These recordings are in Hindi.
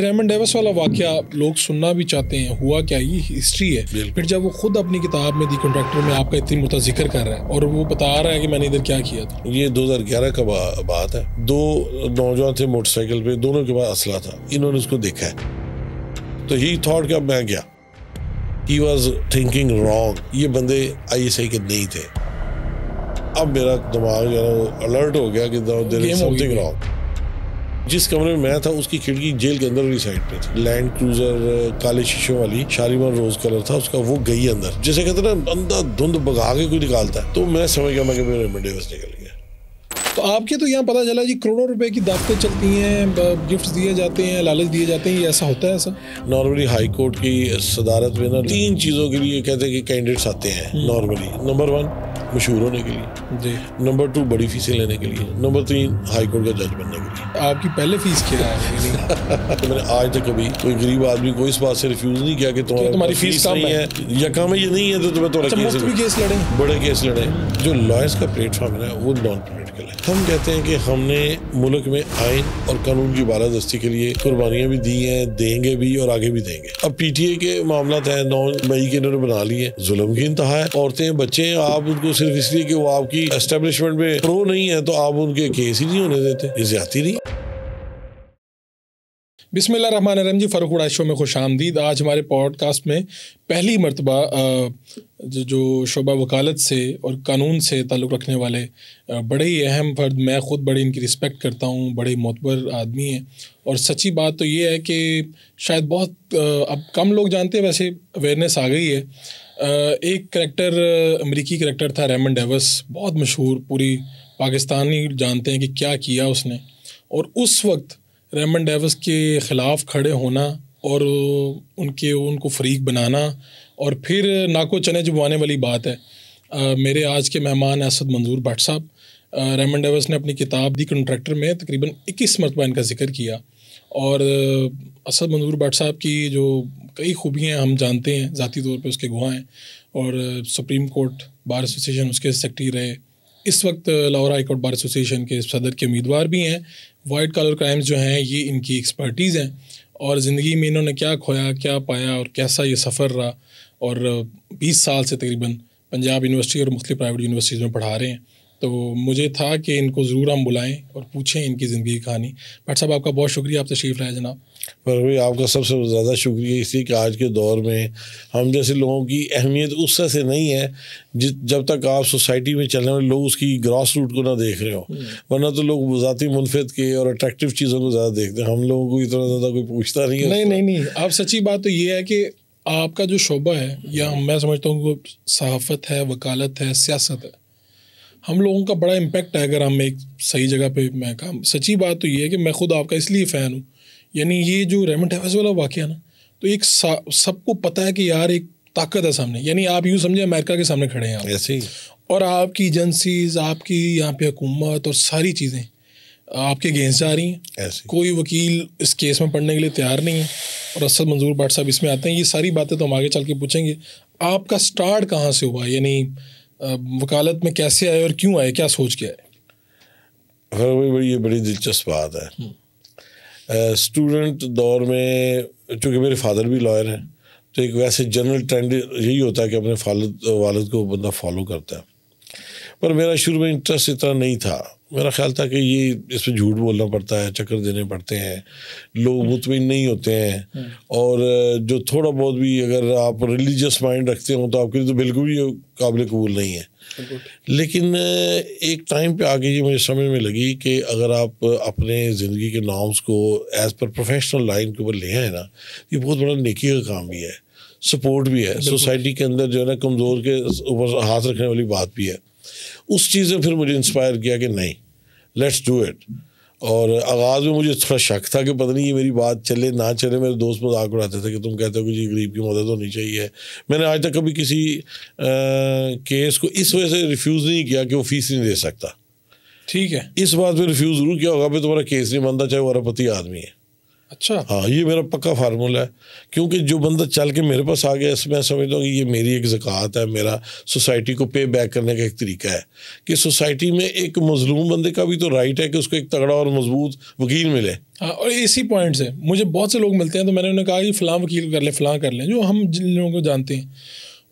रेमन डेवस वाला वाक्य लोग सुनना भी चाहते हैं हुआ क्या ये हिस्ट्री है फिर जब वो खुद अपनी किताब में दी कॉन्ट्रेक्टर में आपका इतनी मुद्दा जिक्र कर रहा है और वो बता रहा है कि मैंने इधर क्या किया था ये 2011 का बा, बात है दो नौजवान थे मोटरसाइकिल पे दोनों के पास असला था इन्होंने उसको देखा है तो ही थॉट कि अब मैं गया ही वॉज थिंकिंग रॉन्ग ये बंदे आई एस आई के नहीं थे अब मेरा दिमाग जो अलर्ट हो गया कि देर इज समथिंग रॉन्ग जिस कमरे में मैं था उसकी खिड़की जेल के अंदर वाली साइड पे थी लैंड क्रूजर काले शीशों वाली शालीमान रोज कलर था उसका वो गई अंदर जैसे कहते ना अंधा धुंध भगा के कोई निकालता है तो मैं समझ गया मैं मेरे मंडे बस निकल गया तो आपके तो यहाँ पता चला जी करोड़ों रुपए की दावतें चलती हैं गिफ्ट दिए जाते हैं लालच दिए जाते हैं ये ऐसा होता है ऐसा नॉर्मली हाई कोर्ट की सदारत में ना तीन चीज़ों के लिए कहते हैं कि कैंडिडेट्स आते हैं नॉर्मली नंबर वन मशहूर होने के लिए जी नंबर टू बड़ी फीसें लेने के लिए नंबर तीन हाई कोर्ट का जज बनने के लिए आपकी पहले फीस क्या है तो मैंने आज तक कभी कोई गरीब आदमी को इस बात से रिफ्यूज नहीं किया कि तुम्हारा तुम्हारी फीस कम है या कम है ये नहीं है तो तुम्हें केस अच्छा, लड़े बड़े केस लड़े जो लॉयर्स का प्लेटफॉर्म है वो नॉन हम कहते हैं कि हमने मुल्क में आयन और कानून की बालादस्ती के लिए कुर्बानियाँ भी दी हैं देंगे भी और आगे भी देंगे अब पीटीए के मामला है नौ मई के इन्होंने बना लिए जुल्म की इंतहा है औरतें बच्चे हैं आप उनको सिर्फ इसलिए कि वो आपकी एस्टेब्लिशमेंट में प्रो नहीं है तो आप उनके केस ही नहीं होने देते ये ज्यादा नहीं बिसमिल्ल रन रहीम जी फ़ारूक उड़ा शो में खुश आमदीद आज हमारे पॉडकास्ट में पहली मरतबा जो शोबा वकालत से और कानून से ताल्लुक़ रखने वाले बड़े ही अहम फ़र्द मैं ख़ुद बड़ी इनकी रिस्पेक्ट करता हूँ बड़े मोतबर आदमी हैं और सच्ची बात तो ये है कि शायद बहुत अब कम लोग जानते हैं वैसे अवेयरनेस आ गई है एक करेक्टर अमरीकी करेक्टर था रेमन डेवस बहुत मशहूर पूरी पाकिस्तानी जानते हैं कि क्या किया उसने और उस वक्त रेमन डेविस के ख़िलाफ़ खड़े होना और उनके उनको फरीक बनाना और फिर नाको चने जुबाने वाली बात है आ, मेरे आज के मेहमान असद मंजूर भट्ट साहब रेमन डेविस ने अपनी किताब दी कंट्रैक्टर में तकरीबन 21 मरतबा इनका जिक्र किया और असद मंजूर भट्ट साहब की जो कई खूबियाँ हम जानते हैं ज़ाती तौर पर उसके गुआ हैं और सुप्रीम कोर्ट बार एसोसिएशन उसके सेक्रटरी रहे इस वक्त लाहौरा हाईकोर्ट बार एसोसिएशन के सदर के उम्मीदवार भी हैं वाइट कलर क्राइम्स जो हैं ये इनकी एक्सपर्टीज़ हैं और ज़िंदगी में इन्होंने क्या खोया क्या पाया और कैसा ये सफ़र रहा और बीस साल से तकरीबन पंजाब यूनिवर्सिटी और मुख्तु प्राइवेट यूनिवर्सिटीज़ में पढ़ा रहे हैं तो मुझे था कि इनको ज़रूर हम बुलाएं और पूछें इनकी ज़िंदगी कहानी बट साहब आपका बहुत शुक्रिया आप तशरीफ़ लाए जनाब पर भी आपका सबसे ज़्यादा शुक्रिया इसलिए कि आज के दौर में हम जैसे लोगों की अहमियत उस तरह से नहीं है जब तक आप सोसाइटी में चलने वाले लोग उसकी ग्रास रूट को ना देख रहे हो हम्म। वरना तो लोग ज़ाती मुनफिद के और अट्रैक्टिव चीज़ों को ज़्यादा देखते हैं हम लोगों को इतना ज़्यादा कोई पूछता नहीं है नहीं नहीं नहीं आप सच्ची बात तो ये है कि आपका जो शोबा है या मैं समझता हूँ सहाफ़त है वकालत है सियासत है हम लोगों का बड़ा इम्पेक्ट है अगर हम एक सही जगह पे मैं काम सच्ची बात तो ये है कि मैं खुद आपका इसलिए फ़ैन हूँ यानी ये जो रेमन टैफस वाला वाक़ ना तो एक सबको पता है कि यार एक ताकत है सामने यानी आप यूँ समझे अमेरिका के सामने खड़े हैं आप ऐसे ही और आपकी एजेंसीज आपकी यहाँ पे हुकूमत और सारी चीज़ें आपके अगेंस्ट जा रही हैं कोई वकील इस केस में पढ़ने के लिए तैयार नहीं है और असद मंजूर भट्ट साहब इसमें आते हैं ये सारी बातें तो हम आगे चल के पूछेंगे आपका स्टार्ट कहाँ से हुआ यानी वकालत में कैसे आए और क्यों आए क्या सोच के आए बड़ी हाँ, ये बड़ी दिलचस्प बात है हम्म। स्टूडेंट दौर में चूँकि मेरे फादर भी लॉयर हैं तो एक वैसे जनरल ट्रेंड यही होता है कि अपने फालद वालद को बंदा फॉलो करता है पर मेरा शुरू में इंटरेस्ट इतना नहीं था मेरा ख्याल था कि ये इस पर झूठ बोलना पड़ता है चक्कर देने पड़ते हैं लोग हम्म। मुतमिन नहीं होते हैं हम्म। और जो थोड़ा बहुत भी अगर आप रिलीजियस माइंड रखते हो तो आपके लिए तो बिल्कुल भी काबिल कबूल नहीं है लेकिन एक टाइम पे आके ये मुझे समझ में लगी कि अगर आप अपने ज़िंदगी के नॉर्म्स को एज़ पर प्रोफेशनल लाइन के ऊपर ले आए ना ये बहुत बड़ा नेकी का काम भी है सपोर्ट भी है सोसाइटी के अंदर जो है ना कमज़ोर के ऊपर हाथ रखने वाली बात भी है उस चीज़ ने फिर मुझे इंस्पायर किया कि नहीं लेट्स डू इट और आगाज़ में मुझे थोड़ा शक था कि पता नहीं ये मेरी बात चले ना चले मेरे दोस्त मजाक उड़ाते थे कि तुम कहते हो कि जी गरीब की मदद होनी चाहिए मैंने आज तक कभी किसी आ, केस को इस वजह से रिफ्यूज़ नहीं किया कि वो फीस नहीं दे सकता ठीक है इस बात पे रिफ्यूज़ जरूर किया होगा भाई तुम्हारा केस नहीं बनता चाहे वो अरबपति आदमी है अच्छा हाँ ये मेरा पक्का फार्मूला है क्योंकि जो बंदा चल के मेरे पास आ गया इस मैं समझता हूँ कि ये मेरी एक जक़ात है मेरा सोसाइटी को पे बैक करने का एक तरीका है कि सोसाइटी में एक मजलूम बंदे का भी तो राइट है कि उसको एक तगड़ा और मजबूत वकील मिले हाँ और इसी पॉइंट से मुझे बहुत से लोग मिलते हैं तो मैंने उन्हें कहा कि फ़लाँ वकील कर लें फ़लाँ कर लें जो हम जिन लोगों को जानते हैं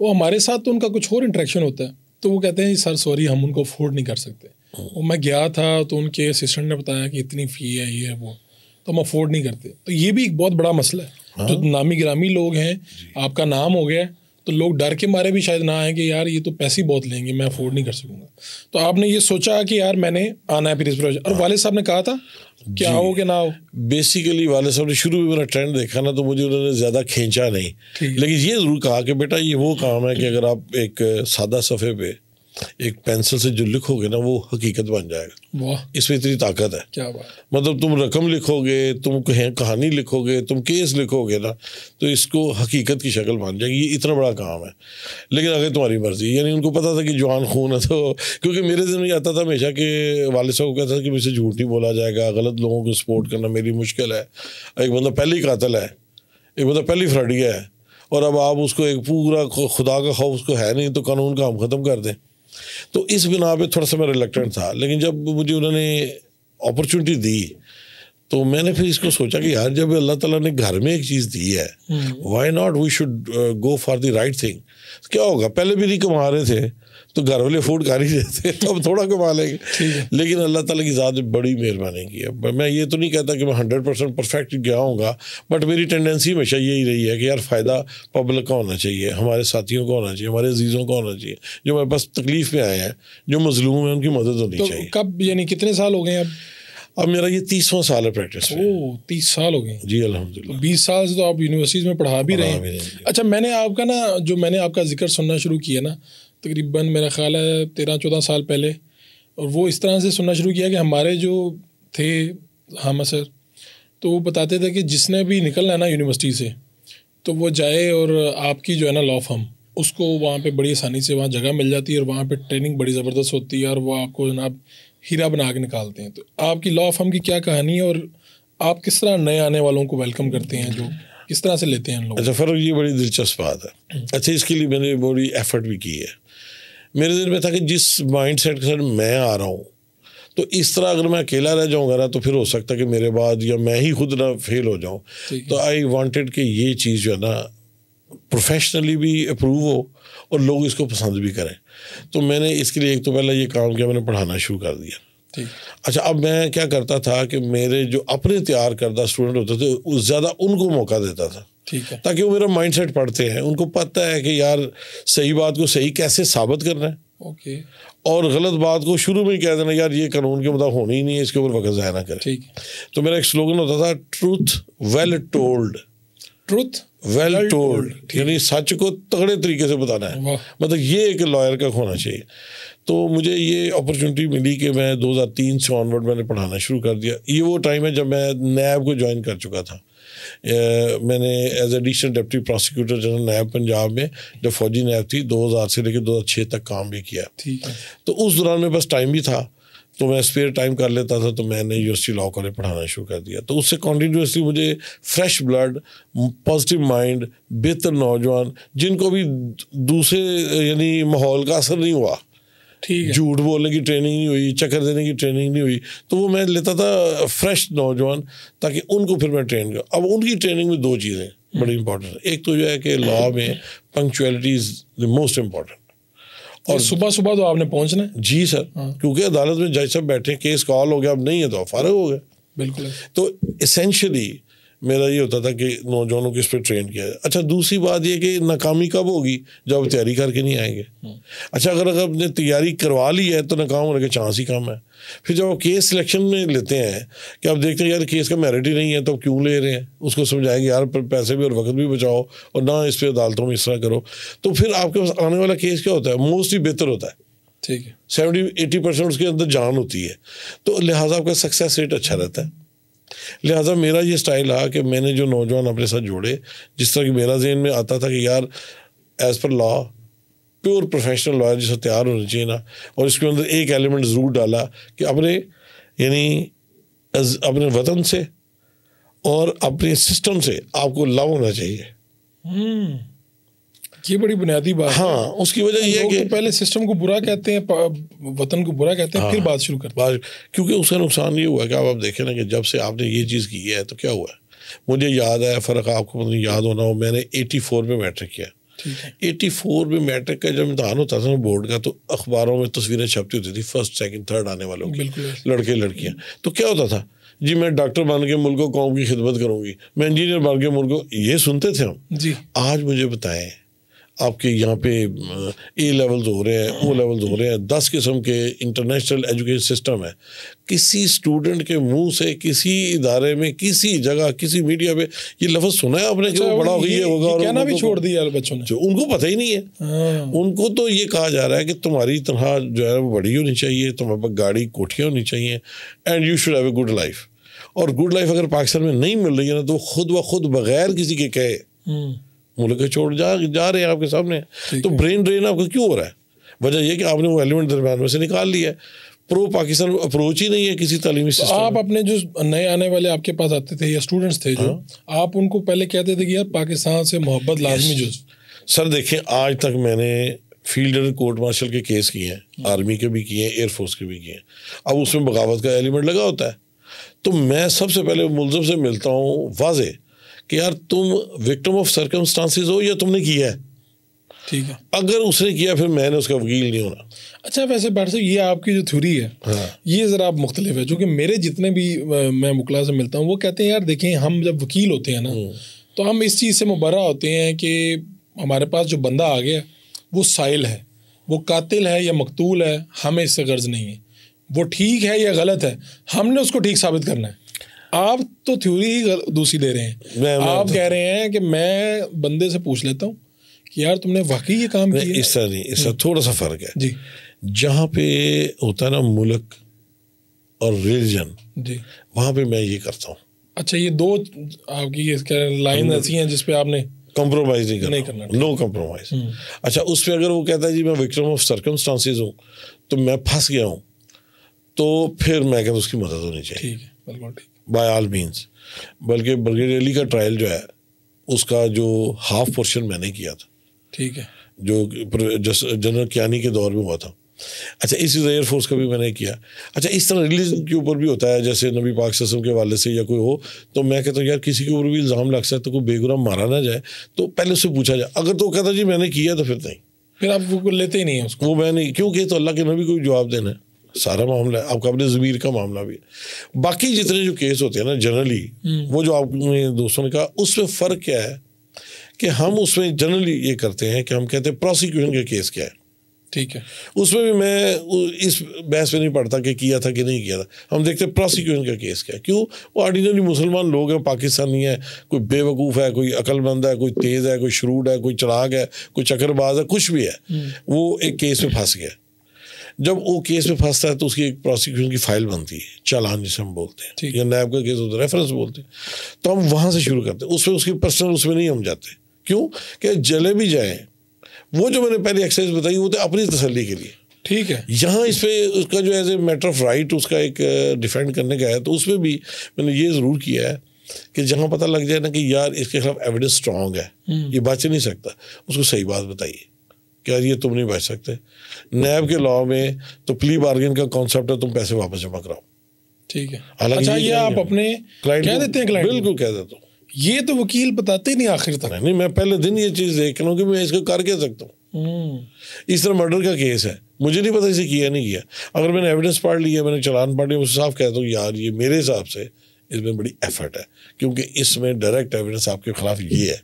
वो हमारे साथ तो उनका कुछ और इंट्रैक्शन होता है तो वो कहते हैं सर सॉरी हम उनको अफोर्ड नहीं कर सकते मैं गया था तो उनके असिस्टेंट ने बताया कि इतनी फ़ी है ये है वो तो हम अफोर्ड नहीं करते तो ये भी एक बहुत बड़ा मसला है हाँ? जो नामी ग्रामी लोग हैं आपका नाम हो गया तो लोग डर के मारे भी शायद ना आए कि यार ये तो पैसे ही बहुत लेंगे मैं अफोर्ड नहीं कर सकूंगा तो आपने ये सोचा कि यार मैंने आना है फिर इस प्रोजेक्ट और हाँ। वाले साहब ने कहा था क्या हो क्या ना हो बेसिकली वाले साहब ने शुरू में मेरा ट्रेंड देखा ना तो मुझे उन्होंने ज़्यादा खींचा नहीं लेकिन ये ज़रूर कहा कि बेटा ये वो काम है कि अगर आप एक सादा सफ़े पे एक पेंसिल से जो लिखोगे ना वो हकीकत बन जाएगा इसमें इतनी ताकत है क्या बात मतलब तुम रकम लिखोगे तुम कहें कहानी लिखोगे तुम केस लिखोगे ना तो इसको हकीकत की शक्ल मान जाएगी ये इतना बड़ा काम है लेकिन अगर तुम्हारी मर्जी यानी उनको पता था कि जवान खून है तो क्योंकि मेरे दिन में आता था हमेशा कि वाले साहब को कहता था कि मुझसे झूठ नहीं बोला जाएगा गलत लोगों को सपोर्ट करना मेरी मुश्किल है एक बंदा पहले ही कातल है एक बंदा पहली फ्रडिया है और अब आप उसको एक पूरा खुदा का खौफ उसको है नहीं तो कानून का हम ख़त्म कर दें तो इस बिना पे थोड़ा सा मैं रिलेक्टेंट था लेकिन जब मुझे उन्होंने अपॉर्चुनिटी दी तो मैंने फिर इसको सोचा कि यार जब अल्लाह ताला ने घर में एक चीज़ दी है why not we should go for the right thing क्या होगा पहले भी नहीं कमा रहे थे तो घर वाले फूड खा नहीं देते तो अब थोड़ा कमा लेंगे लेकिन अल्लाह ताला की ज़्यादा बड़ी मेहरबानी की है मैं ये तो नहीं कहता कि मैं हंड्रेड परसेंट परफेक्ट गया हूँ बट मेरी टेंडेंसी हमेशा यही रही है कि यार फ़ायदा पब्लिक का होना चाहिए हमारे साथियों को होना चाहिए हमारे अजीज़ों को होना चाहिए जो हमारे पास तकलीफ़ में आए हैं जो मजलूम है उनकी मदद होनी तो चाहिए कब यानी कितने साल हो गए अब अब मेरा ये तीसवा साल है प्रैक्टिस ओ तीस साल हो गए जी अलहमदिल्ला बीस साल से तो आप यूनिवर्सिटीज़ में पढ़ा भी रहे हैं अच्छा मैंने आपका ना जो मैंने आपका जिक्र सुनना शुरू किया ना तकरीबन मेरा ख्याल है तेरह चौदह साल पहले और वो इस तरह से सुनना शुरू किया कि हमारे जो थे हामा सर तो वो बताते थे कि जिसने भी निकलना है ना यूनिवर्सिटी से तो वो जाए और आपकी जो है ना लॉ हम उसको वहाँ पे बड़ी आसानी से वहाँ जगह मिल जाती है और वहाँ पे ट्रेनिंग बड़ी ज़बरदस्त होती है और वो आपको जनाब हीरा बना के निकालते हैं तो आपकी लॉ हम की क्या कहानी है और आप किस तरह नए आने वालों को वेलकम करते हैं जो किस तरह से लेते हैं लोग अच्छा ये बड़ी दिलचस्प बात है हम्म। अच्छा इसके लिए मैंने बड़ी एफर्ट भी की है मेरे दिल में था कि जिस माइंड सेट के साथ मैं आ रहा हूँ तो इस तरह अगर मैं अकेला रह जाऊँगा ना तो फिर हो सकता है कि मेरे बाद या मैं ही खुद ना फेल हो जाऊँ तो आई वॉन्टेड कि ये चीज़ जो है ना प्रोफेशनली भी अप्रूव हो और लोग इसको पसंद भी करें तो मैंने इसके लिए एक तो पहले ये काम किया मैंने पढ़ाना शुरू कर दिया अच्छा अब मैं क्या करता था कि मेरे जो अपने तैयार करदा स्टूडेंट होते थे ज़्यादा उनको मौका देता था ताकि वो मेरा माइंडसेट पढ़ते हैं उनको पता है कि यार सही बात को सही कैसे साबित करना है ओके और गलत बात को शुरू में ही कह देना यार ये कानून के मुताबिक होनी ही नहीं है इसके ऊपर वक्त ज़ाया ना करें ठीक तो मेरा एक स्लोगन होता था truth well told truth well told यानी सच को तगड़े तरीके से बताना है मतलब ये एक लॉयर का होना चाहिए तो मुझे ये अपॉर्चुनिटी मिली कि मैं 2003 से ऑनवर्ड मैंने पढ़ाना शुरू कर दिया ये वो टाइम है जब मैं नैब को ज्वाइन कर चुका था मैंने as additional deputy prosecutor general नायब पंजाब में जो फौजी नायब थी 2000 से लेकर 2006 तक काम भी किया तो उस दौरान मेरे पास टाइम भी था तो मैं स्पेयर टाइम कर लेता था तो मैंने यूनिवर्सिटी लॉ कॉलेज पढ़ाना शुरू कर दिया तो उससे कॉन्टीन्यूसली मुझे फ्रेश ब्लड पॉजिटिव माइंड बेहतर नौजवान जिनको भी दूसरे यानी माहौल का असर नहीं हुआ झूठ बोलने की ट्रेनिंग नहीं हुई चक्कर देने की ट्रेनिंग नहीं हुई तो वो मैं लेता था फ्रेश नौजवान ताकि उनको फिर मैं ट्रेन करूँ अब उनकी ट्रेनिंग में दो चीज़ें बड़ी इंपॉर्टेंट एक तो जो है कि लॉ में punctuality is the most important और सुबह सुबह तो आपने पहुंचना है जी सर हाँ। क्योंकि अदालत में जज साहब बैठे केस कॉल हो गया अब नहीं है तो फारग हो गया बिल्कुल तो इसेंशली मेरा ये होता था कि नौजवानों को इस पर ट्रेन किया जाए अच्छा दूसरी बात ये कि नाकामी कब होगी जब तैयारी करके नहीं आएंगे हम्म। अच्छा अगर अगर आपने तैयारी करवा ली है तो नाकाम होने के चांस ही कम है फिर जब आप केस सिलेक्शन में लेते हैं कि आप देखते हैं यार केस का मेरिट ही नहीं है तो क्यों ले रहे हैं उसको समझाएंगे यार पैसे भी और वक्त भी बचाओ और ना इस पर अदालतों में इस तरह करो तो फिर आपके पास आने वाला केस क्या होता है मोस्टली बेहतर होता है ठीक है सेवेंटी एटी परसेंट उसके अंदर जान होती है तो लिहाजा आपका सक्सेस रेट अच्छा रहता है लिहाजा मेरा ये स्टाइल रहा कि मैंने जो नौजवान अपने साथ जोड़े जिस तरह कि मेरा जहन में आता था कि यार as per law pure professional lawyer जैसा तैयार होना चाहिए ना और इसके अंदर एक एलिमेंट ज़रूर डाला कि अपने यानी अपने वतन से और अपने सिस्टम से आपको लव होना चाहिए हम्म। ये बड़ी बुनियादी बात हाँ उसकी वजह यह है तो कि पहले सिस्टम को बुरा कहते हैं वतन को बुरा कहते हैं हाँ, फिर बात शुरू करते हैं क्योंकि उसका नुकसान ये हुआ कि आप आप देखें ना कि जब से आपने ये चीज़ की है तो क्या हुआ है मुझे याद आया फ़र्क आपको मतलब याद होना हो मैंने एटी फोर में मैट्रिक किया एटी फोर में मैट्रिक का जब इम्तहान होता था ना बोर्ड का तो अखबारों में तस्वीरें छपती होती थी फर्स्ट सेकंड थर्ड आने वालों की लड़के लड़कियाँ तो क्या होता था जी मैं डॉक्टर बन के मुल्क कौम की खिदमत करूंगी मैं इंजीनियर बन के मुल्क को ये सुनते थे हम जी आज मुझे बताएं आपके यहाँ पे ए लेवल्स हो रहे हैं ओ लेवल्स हम्म। हो रहे हैं दस किस्म के इंटरनेशनल एजुकेशन सिस्टम है किसी स्टूडेंट के मुंह से किसी इदारे में किसी जगह किसी मीडिया पे ये लफ्ज़ सुना है आपने जो अच्छा, बड़ा गया होगा और कहना भी तो छोड़ दिया बच्चों ने उनको पता ही नहीं है हाँ। उनको तो ये कहा जा रहा है कि तुम्हारी तनख्वाह जो है वो बड़ी होनी चाहिए तुम्हारे पास गाड़ी कोठियाँ होनी चाहिए and you should have a good life और गुड लाइफ अगर पाकिस्तान में नहीं मिल रही है ना तो खुद ब खुद बगैर किसी के कहे हम्म। मुल्क छोड़ जा जा रहे हैं आपके सामने तो ब्रेन ड्रेन आपका क्यों हो रहा है वजह यह कि आपने वो एलिमेंट दरम्यान में से निकाल लिया है प्रो पाकिस्तान अप्रोच ही नहीं है किसी तालीमी तो आप अपने जो नए आने वाले आपके पास आते थे या स्टूडेंट्स थे जो हाँ। आप उनको पहले कहते थे कि यार पाकिस्तान से मोहब्बत लाजमी जो सर देखिए आज तक मैंने फील्ड कोर्ट मार्शल के केस किए हैं आर्मी हाँ। के भी किए हैं एयरफोर्स के भी किए हैं अब उसमें बगावत का एलिमेंट लगा होता है तो मैं सबसे पहले मुलजम से मिलता हूँ वाजे कि यार तुम विक्टिम ऑफ सर्कमस्टांसिस हो या तुमने किया है ठीक है अगर उसने किया फिर मैंने उसका वकील नहीं होना अच्छा वैसे बैठ साहब ये आपकी जो थ्योरी है हाँ। ये ज़रा आप मुख्तलिफ है चूँकि मेरे जितने भी मैं मुकला से मिलता हूँ वो कहते हैं यार देखें हम जब वकील होते हैं ना हम्म। तो हम इस चीज़ से मुबरा होते हैं कि हमारे पास जो बंदा आ गया वो साइल है वो कातिल है या मकतूल है हमें इससे गर्ज नहीं है वो ठीक है या गलत है हमने उसको ठीक साबित करना है आप तो थ्योरी ही दूसरी दे रहे हैं मैं, मैं, आप कह रहे हैं कि मैं बंदे से पूछ लेता हूँ कि यार तुमने वाकई ये काम किया इस तरह नहीं इस तरह थोड़ा सा फर्क है जी जहाँ पे होता है ना मुल्क और रिलीजन जी वहाँ पे मैं ये करता हूँ अच्छा ये दो आपकी लाइन ऐसी हैं जिसपे आपने कम्प्रोमाइज नहीं करना नो कम्प्रोमाइज अच्छा उस पर अगर वो कहता है जी मैं विक्रम ऑफ सर्कमस्टांसिस हूँ तो मैं फंस गया हूँ तो फिर मैं कहता उसकी मदद होनी चाहिए ठीक है बिल्कुल ठीक बाय ऑल मीन्स बल्कि अली का ट्रायल जो है उसका जो हाफ पोर्शन मैंने किया था ठीक है जो जनरल कियानी के दौर में हुआ था अच्छा इस एयरफोर्स का भी मैंने किया अच्छा इस तरह रिलीजन के ऊपर भी होता है जैसे नबी पाक सस्म के वाले से या कोई हो तो मैं कहता हूँ यार किसी के ऊपर भी इल्ज़ाम लग सकता है तो कोई बेगुरा मारा ना जाए तो पहले उससे पूछा जाए अगर तो कहता जी मैंने किया तो फिर नहीं फिर आप वो लेते ही नहीं है उसको वो मैं नहीं क्योंकि तो अल्लाह के नबी को जवाब देना है सारा मामला है आपका अपने ज़मीर का मामला भी है बाकी जितने जो केस होते हैं ना जनरली हम्म। वो जो आपने दोस्तों ने कहा उसमें फ़र्क क्या है कि हम उसमें जनरली ये करते हैं कि हम कहते हैं प्रोसिक्यूशन का के केस क्या है ठीक है उसमें भी मैं इस बहस में नहीं पढ़ता कि किया था कि नहीं किया था हम देखते हैं प्रोसिक्यूशन का केस क्या है क्यों वो ऑर्डिनरी मुसलमान लोग हैं पाकिस्तानी है कोई बेवकूफ़ है कोई अकलमंद है कोई तेज़ है कोई श्रूड है कोई चड़ाक है कोई चक्करबाज है कुछ भी है हम्म। वो एक केस में फंस गया जब वो केस में फंसता है तो उसकी एक प्रोसिक्यूशन की फाइल बनती है चालान जिसे हम बोलते हैं या नैब का केस होता है रेफरेंस बोलते हैं तो हम वहाँ से शुरू करते हैं उसमें उसकी पर्सनल उसमें नहीं हम जाते क्यों कि जले भी जाए वो जो मैंने पहले एक्सरसाइज बताई वो तो अपनी तसली के लिए ठीक है यहाँ इस पर उसका जो as a matter of right उसका एक डिफेंड करने का है तो उसमें भी मैंने ये ज़रूर किया है कि जहाँ पता लग जाए ना कि यार इसके खिलाफ एविडेंस स्ट्रांग है हम्म। ये बच नहीं सकता उसको सही बात बताइए कि यार ये तुम नहीं बच सकते नैब के लॉ में तो प्ली बार्गेन का कॉन्सेप्ट है तुम पैसे वापस जमा कराओ ठीक है अच्छा ये, आप अपने क्लाइंट कह देते हैं क्लाइंट बिल्कुल कह देता हूँ ये तो वकील बताते नहीं आखिर तक नहीं मैं पहले दिन ये चीज देख रहा हूँ कि मैं इसको कर क्या सकता हूँ हम्म। इस तरह मर्डर का केस है मुझे नहीं पता इसे किया नहीं किया अगर मैंने एविडेंस पढ़ लिया मैंने चलान पढ़ लिया उससे साफ कहता हूँ यार ये मेरे हिसाब से इसमें बड़ी एफर्ट है क्योंकि इसमें डायरेक्ट एविडेंस आपके खिलाफ ये है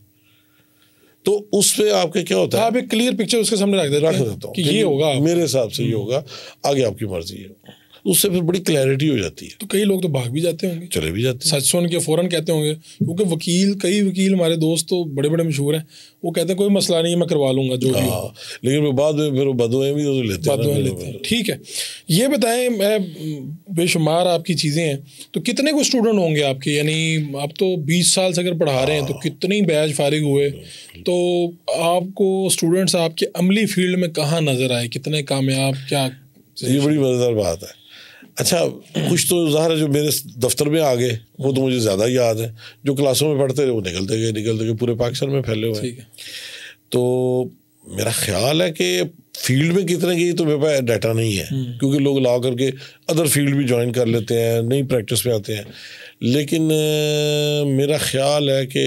तो उस पर आपके क्या होता है आप एक क्लियर पिक्चर उसके सामने रख दे रख देता हूँ ये होगा मेरे हिसाब से ये हम्म। होगा आगे आपकी मर्जी है उससे फिर बड़ी क्लैरिटी हो जाती है तो कई लोग तो भाग भी जाते होंगे चले भी जाते सच सुन के फ़ौरन कहते होंगे क्योंकि वकील कई वकील हमारे दोस्त तो बड़े बड़े मशहूर हैं वो कहते हैं कोई मसला नहीं है मैं करवा लूंगा जो हाँ, लेकिन बाद में फिर बदोएँ भी तो लेते बदोएँ लेते हैं ठीक है ये बताएं मैं बेशुमार आपकी चीज़ें हैं तो कितने को स्टूडेंट होंगे आपके यानी आप तो बीस साल से अगर पढ़ा रहे हैं तो हाँ। कितनी बैच फारिग हुए तो आपको स्टूडेंट्स आपके अमली फील्ड में कहाँ नज़र आए कितने कामयाब क्या ये बड़ी मज़ेदार बात है अच्छा कुछ तो ज़ाहिर है जो मेरे दफ्तर में आ गए वो तो मुझे ज़्यादा याद है जो क्लासों में पढ़ते रहे वो निकलते गए निकलते गए पूरे पाकिस्तान में फैले हुए हैं तो मेरा ख्याल है कि फील्ड में कितने गई तो मेरे पास डाटा नहीं है हम्म। क्योंकि लोग ला करके अदर फील्ड भी ज्वाइन कर लेते हैं नई प्रैक्टिस पे आते हैं लेकिन मेरा ख्याल है कि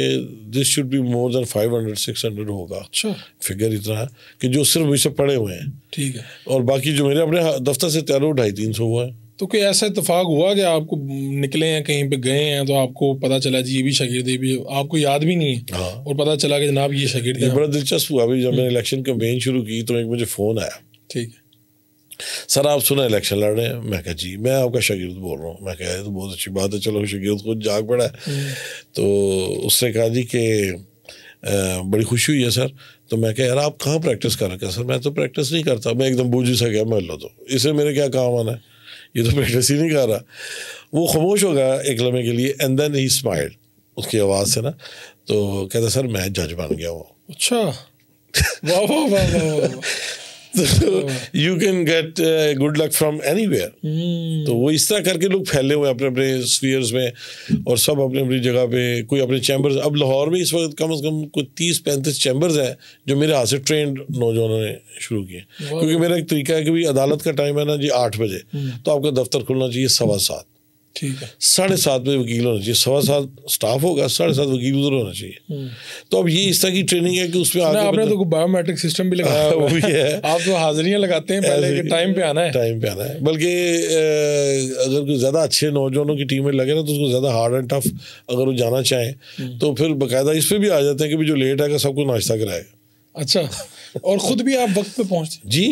this should be more than five hundred six hundred होगा अच्छा फिगर इतना है कि जो सिर्फ मुझसे पढ़े हुए हैं ठीक है और बाकी जो मेरे अपने दफ्तर से तैयार ढाई तीन सौ हुआ है तो कोई ऐसा इतफाक हुआ कि आपको निकले हैं कहीं पे गए हैं तो आपको पता चला जी ये भी शागिर्द दे भी आपको याद भी नहीं है हाँ। और पता चला कि जनाब ये दे बड़ा दिलचस्प हुआ अभी जब मैंने हम्म। इलेक्शन कैंपेन शुरू की तो एक मुझे फ़ोन आया ठीक है सर आप सुना इलेक्शन लड़ रहे हैं मैं कहा जी मैं आपका शागिर्द बोल रहा हूँ मैं कह तो बहुत अच्छी बात है चलो शागिर्द खुद जाग पड़ा है हम्म। तो उससे कहा जी कि बड़ी खुशी हुई है सर तो मैं कह यार आप कहाँ प्रैक्टिस कर रखे सर मैं तो प्रैक्टिस नहीं करता मैं एकदम बूझी सा गया मैं लो तो इसे मेरे क्या काम आना है ये तो ही नहीं खा रहा वो खामोश हो गया एक लम्हे के लिए एंड देन ही स्माइल्ड उसकी आवाज़ से ना तो कहता सर मैं जज बन गया हूँ अच्छा वाह वाह वाह तो you can get good luck from any तो वो इस तरह करके लोग फैले हुए अपने अपने स्पीयर्स में और सब अपने अपनी जगह पे कोई अपने चैम्बर्स अब लाहौर में इस वक्त कम अज़ कम कोई तीस पैंतीस चैम्बर्स हैं जो मेरे हाथ से ट्रेंड नौजवानों ने शुरू किए क्योंकि मेरा एक तरीका है कि भाई अदालत का टाइम है ना जी आठ बजे hmm. तो आपका दफ्तर खुलना चाहिए सवा सात साढ़े सात में वकील होना चाहिए सवा सात स्टाफ होगा साढ़े सात वकील उधर होना चाहिए हम्म। तो अब ये इस तरह की ट्रेनिंग है कि उसमें आगे आपने तो बायोमेट्रिक सिस्टम भी लगाया वो भी है आप तो हाजिरियाँ लगाते हैं पहले कि टाइम पे आना है टाइम पे आना है बल्कि अगर कोई ज़्यादा अच्छे नौजवानों की टीम में लगे ना तो उसको ज़्यादा हार्ड एंड टफ अगर वो जाना चाहें हम्म। तो फिर बाकायदा इस पर भी आ जाते हैं कि जो लेट आएगा सबको नाश्ता कराएगा अच्छा और ख़ुद भी आप वक्त पे पहुंचते जी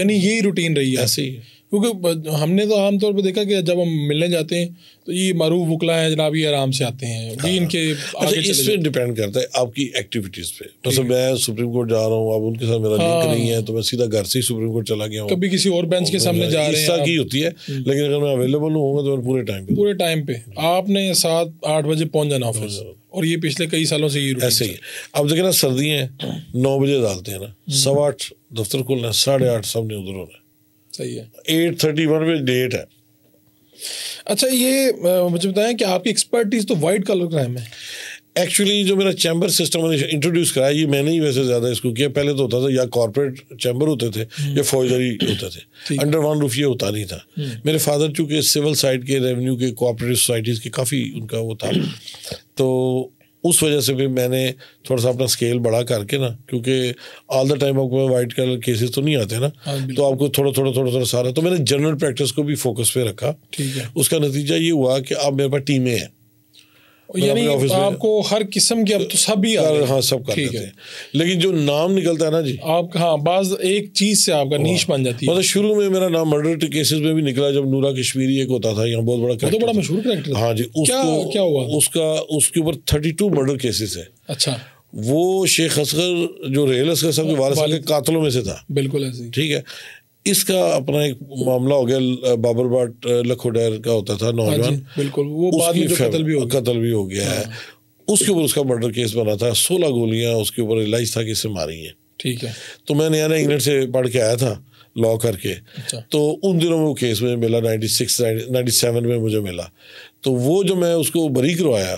यानी यही रूटीन रही है ऐसे ही क्योंकि हमने तो आमतौर पर देखा कि जब हम मिलने जाते हैं तो ये मरूफ वकला है जनाब ये आराम से आते हैं हाँ। इनके अच्छा इस पर डिपेंड करता है आपकी एक्टिविटीज़ पे तो मतलब जैसे मैं सुप्रीम कोर्ट जा रहा हूँ अब उनके साथ मेरा हाँ। लिंक नहीं है तो मैं सीधा घर से ही सुप्रीम कोर्ट चला गया हूँ कभी किसी और बेंच के सामने जा रहे हैं की होती है हम्म। लेकिन अगर मैं अवेलेबल हूँ तो पूरे टाइम पे पूरे टाइम पे हम्म। आपने सात आठ बजे पहुँच जाना ऑफिस और ये पिछले कई सालों से ये ऐसे ही अब देखे ना सर्दी है नौ बजे डालते हैं ना हम्म। सवा आठ दफ्तर खुलना है साढ़े आठ सबने उधर होना है सही है एट थर्टी वन में डेट है अच्छा ये मुझे बताएं कि आपकी एक्सपर्टीज तो वाइट कलर क्राइम है एक्चुअली जो मेरा चैम्बर सिस्टम मैंने इंट्रोड्यूस कराया ये मैंने ही वैसे ज़्यादा इसको किया पहले तो होता था या कॉरपोरेट चैम्बर होते थे हम्म। या फौजदारी होते थे अंडर वन रूफ ये होता नहीं था हम्म। मेरे फादर चूँकि सिविल साइड के रेवेन्यू के कोऑपरेटिव सोसाइटीज़ के काफ़ी उनका वो था तो उस वजह से भी मैंने थोड़ा सा अपना स्केल बड़ा करके ना क्योंकि ऑल द टाइम आपको वाइट कलर केसेस तो नहीं आते ना हाँ, तो आपको थोड़ा थोड़ा थोड़ा थोड़ा सारा तो मैंने जनरल प्रैक्टिस को भी फोकस पे रखा ठीक है उसका नतीजा ये हुआ कि अब मेरे पास टीमें हैं मतलब यानी आपको हर किस्म की अब तो सब ही आ हाँ सब कर देते हैं लेकिन जो नाम निकलता है ना जी आपका हाँ बाज एक चीज से आपका नीच बन जाती है मतलब शुरू में मेरा नाम मर्डर केसेस में भी निकला जब नूरा कश्मीरी एक होता था यहाँ बहुत बड़ा तो बड़ा मशहूर करेक्टर हाँ जी उसको क्या, हुआ उसका उसके ऊपर थर्टी टू मर्डर केसेस है अच्छा वो शेख असगर जो रेल असगर साहब के वारस के कातलों में से था बिल्कुल ठीक है इसका अपना एक मामला हो गया बाबर बाट लखोडर का होता था हाँ नौजवान बिल्कुल वो बाद में कत्ल भी कतल भी हो गया है हाँ। उसके ऊपर उसका मर्डर केस बना था सोलह गोलियां उसके ऊपर इलाइज था कि इसे मारी हैं ठीक है तो मैं यहाँ इंग्लैंड से पढ़ के आया था लॉ करके अच्छा। तो उन दिनों में वो केस मुझे मिला नाइन्टी सिक्स नाइन्टी सेवन में मुझे मिला तो वो जो मैं उसको बरी करवाया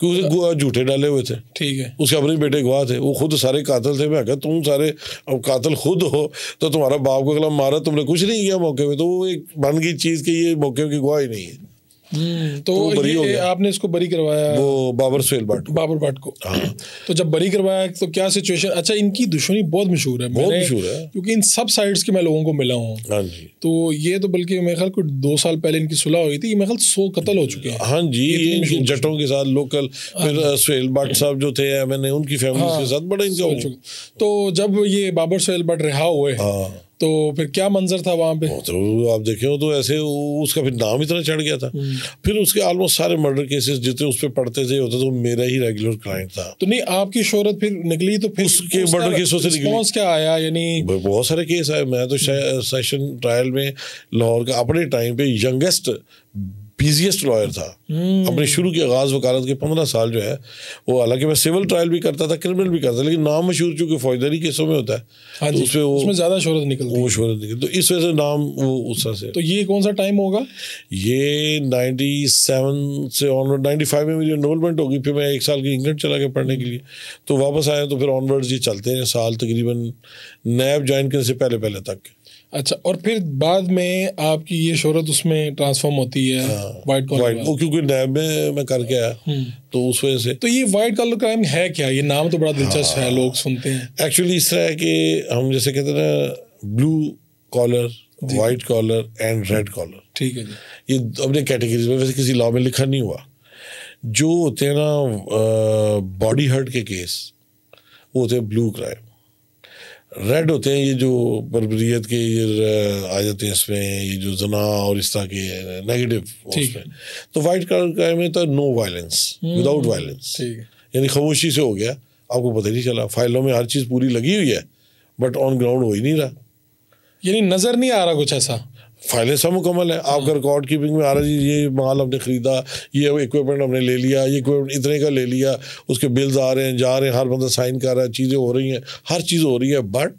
क्योंकि झूठे डाले हुए थे ठीक है उसके अपने बेटे गुआ थे वो खुद सारे कातल थे मैं कहा तुम सारे अब कातल खुद हो तो तुम्हारा बाप को कलम मारा तुमने कुछ नहीं किया मौके में तो वो एक बन गई चीज़ के ये मौके की गुआ ही नहीं है तो, तो बरी हो गया आपने इसको बरी करवाया वो बाबर सुहेल भट्ट बाबर भट्ट को हाँ। तो जब बरी करवाया तो क्या सिचुएशन अच्छा इनकी दुश्मनी बहुत मशहूर है बहुत मशहूर है क्योंकि इन सब साइड्स के मैं लोगों को मिला हूँ हाँ जी तो ये तो बल्कि मेरे ख्याल को दो साल पहले इनकी सुलह हुई थी मेरे ख्याल सो कतल हो चुके हैं हाँ जी जटों के साथ लोकल हाँ। फिर सुहेल भट्ट साहब जो थे मैंने उनकी फैमिली हाँ। के साथ बड़ा इनका हो चुका तो जब ये बाबर सुहेल भट्ट रिहा हुए तो फिर क्या मंजर था वहाँ पे तो आप देखे हो तो ऐसे उसका फिर नाम इतना चढ़ गया था हम्म। फिर उसके ऑलमोस्ट सारे मर्डर केसेस जितने उस पर पढ़ते थे होते तो मेरा ही रेगुलर क्लाइंट था तो नहीं आपकी शोहरत फिर निकली तो फिर उसके मर्डर केसों से निकली क्या आया यानी बहुत सारे केस आए मैं तो सेशन हम्म। ट्रायल में लाहौर का अपने टाइम पे यंगेस्ट बिजिएस्ट लॉयर था अपने hmm. शुरू के आगाज वकालत के पंद्रह साल जो है वो हालांकि मैं सिविल ट्रायल भी करता था क्रिमिनल भी करता था लेकिन नाम मशहूर चूंकि फौजदारी केसों में होता है हाँ तो उसमें उस ज़्यादा शहरत निकल वो शहरत निकल तो इस वजह से नाम वो उस तरह से तो ये कौन सा टाइम होगा ये नाइन्टी सेवन से ऑनवर्ड नाइन्टी फाइव में मेरी इनरोलमेंट होगी फिर मैं एक साल की इंग्लैंड चला गया पढ़ने के लिए तो वापस आया तो फिर ऑनवर्ड ये चलते हैं साल तकरीबन नैब ज्वाइन करने से पहले पहले तक अच्छा और फिर बाद में आपकी ये शोहरत उसमें ट्रांसफॉर्म होती है हाँ, वाइट कॉलर वो क्योंकि नैब में मैं करके आया हम्म। तो उस वजह से तो ये वाइट कॉलर क्राइम है क्या ये नाम तो बड़ा हाँ। दिलचस्प है लोग सुनते हैं एक्चुअली इस तरह है कि हम जैसे कहते हैं ना blue collar white collar and red collar ठीक है ये अपने कैटेगरीज में वैसे किसी लॉ में लिखा नहीं हुआ जो होते हैं ना बॉडी हर्ट के केस वो होते हैं ब्लू क्राइम रेड होते हैं ये जो बरबरीत के ये आ जाते हैं इसमें ये जो जना और इस तरह के नेगेटिव तो वाइट कलर का में तो नो वायलेंस विदाउट वायलेंस यानी खामोशी से हो गया आपको पता नहीं चला फाइलों में हर चीज़ पूरी लगी हुई है बट ऑन ग्राउंड हो ही नहीं रहा यानी नज़र नहीं आ रहा कुछ ऐसा फाइलें सब मुकम्मल है आपका रिकॉर्ड हम्म। कीपिंग में आ रहा जी ये माल हमने ख़रीदा ये इक्विपमेंट हमने ले लिया ये इक्विपमेंट इतने का ले लिया उसके बिल्स आ रहे हैं जा रहे हैं हर बंदा साइन कर रहा है चीज़ें हो रही हैं हर चीज़ हो रही है बट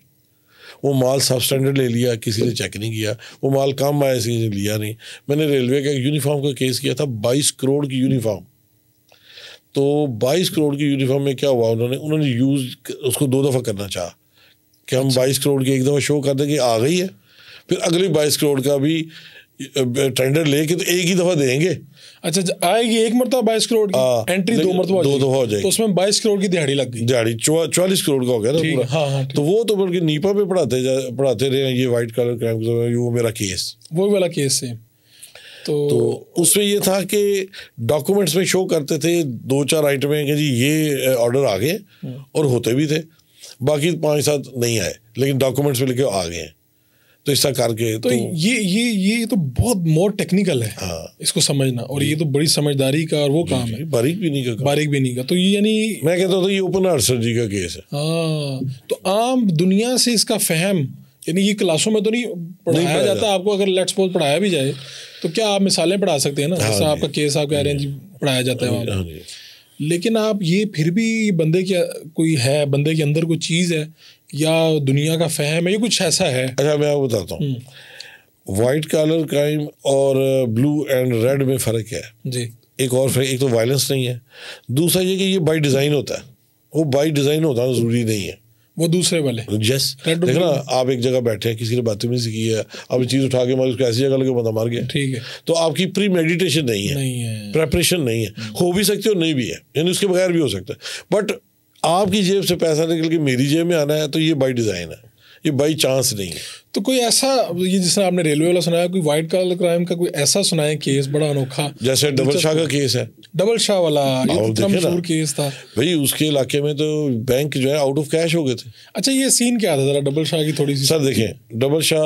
वो माल सब स्टैंडर्ड ले लिया किसी ने चेक नहीं किया वो माल कम आया किसी ने लिया नहीं मैंने रेलवे का यूनिफॉर्म का केस किया था बाईस करोड़ की यूनिफॉर्म तो बाईस करोड़ की यूनिफॉर्म में क्या हुआ उन्होंने उन्होंने यूज़ उसको दो दफ़ा करना चाहा कि हम अच्छा। बाईस करोड़ की एक दफ़ा शो कर दें कि आ गई है फिर अगली बाईस करोड़ का भी टेंडर लेके तो एक ही दफा देंगे अच्छा आएगी एक मरतबा बाईस करोड़ की आ, हाँ, एंट्री दो मरतबा दो दफा हो जाएगी तो उसमें बाईस करोड़ की दिहाड़ी लग गई दिहाड़ी चौवालीस करोड़ का हो गया ना पूरा हाँ, हाँ, तो वो तो बल्कि नीपा पे पढ़ाते पढ़ाते रहे ये व्हाइट कलर क्राइम वो मेरा केस वो वाला केस है तो, तो उसमें ये था कि डॉक्यूमेंट्स में शो करते थे दो चार आइटमें कि जी ये ऑर्डर आ गए हाँ। और होते भी थे बाकी पाँच सात नहीं आए लेकिन डॉक्यूमेंट्स में लिखे आ गए हैं तो इस प्रकार के तो, तो ये ये ये तो बहुत मोर टेक्निकल है हाँ। इसको समझना और ये तो बड़ी समझदारी का और वो काम है बारीक भी नहीं का बारीक भी नहीं का तो ये यानी मैं कहता था ये ओपन हार्ट सर्जरी का केस है हाँ तो आम दुनिया से इसका फहम यानी ये क्लासों में तो नहीं पढ़ाया नहीं पढ़ा जाता आपको अगर लेट्स सपोज पढ़ाया भी जाए तो क्या आप मिसालें पढ़ा सकते हैं ना हाँ जैसा हाँ आपका केस आपका अरेंज हाँ पढ़ाया जाता है हाँ लेकिन आप ये फिर भी बंदे के कोई है बंदे के अंदर कोई चीज़ है या दुनिया का फहम है ये कुछ ऐसा है अच्छा मैं आपको बताता हूँ वाइट कलर क्राइम और ब्लू एंड रेड में फ़र्क है जी एक और फर्क एक तो वायलेंस नहीं है दूसरा ये कि ये बाई डिज़ाइन होता है वो बाई डिज़ाइन होता ज़रूरी नहीं है वो दूसरे वाले यस देख ना आप एक जगह बैठे हैं किसी ने बदतमीजी सीखी है अब चीज़ उठा के मारे उसको ऐसी जगह लगे बंदा मार गया ठीक है तो आपकी प्री मेडिटेशन नहीं है नहीं है प्रेपरेशन नहीं है हम्म। हो भी सकती है और नहीं भी है यानी उसके बगैर भी हो सकता है बट आपकी जेब से पैसा निकल के मेरी जेब में आना है तो ये बाई डिज़ाइन है ये बाई चांस नहीं है तो कोई ऐसा ये जिसने आपने रेलवे वाला सुनाया कोई वाइट कलर क्राइम का कोई ऐसा सुनाए केस बड़ा अनोखा जैसे डबल शाह का केस है डबल शाह वाला तो मशहूर केस था भाई उसके इलाके में तो बैंक जो है आउट ऑफ कैश हो गए थे अच्छा ये सीन क्या था जरा डबल शाह की थोड़ी सी सर देखें डबल शाह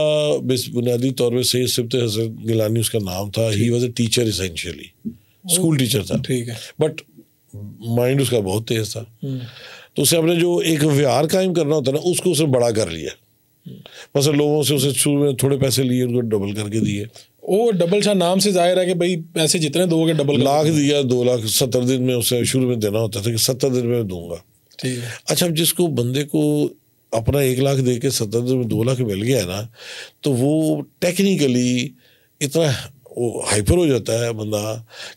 बुनियादी तौर पर सैद सिबत हजरत गिलानी उसका नाम था he was a teacher essentially school teacher था ठीक है बट माइंड उसका बहुत तेज था तो उसे अपने जो एक व्यवहार कायम करना होता ना उसको उसने बड़ा कर लिया बस लोगों से उसे शुरू में थोड़े पैसे लिए उनको डबल करके दिए वो डबल शाह नाम से जाहिर है कि भाई पैसे जितने दोगे डबल लाख दिया दो लाख सत्तर दिन में उसे शुरू में देना होता था कि सत्तर दिन में दूंगा ठीक अच्छा अब जिसको बंदे को अपना एक लाख दे के सत्तर दिन में दो लाख मिल गया है ना तो वो टेक्निकली इतना वो हाइपर हो जाता है बंदा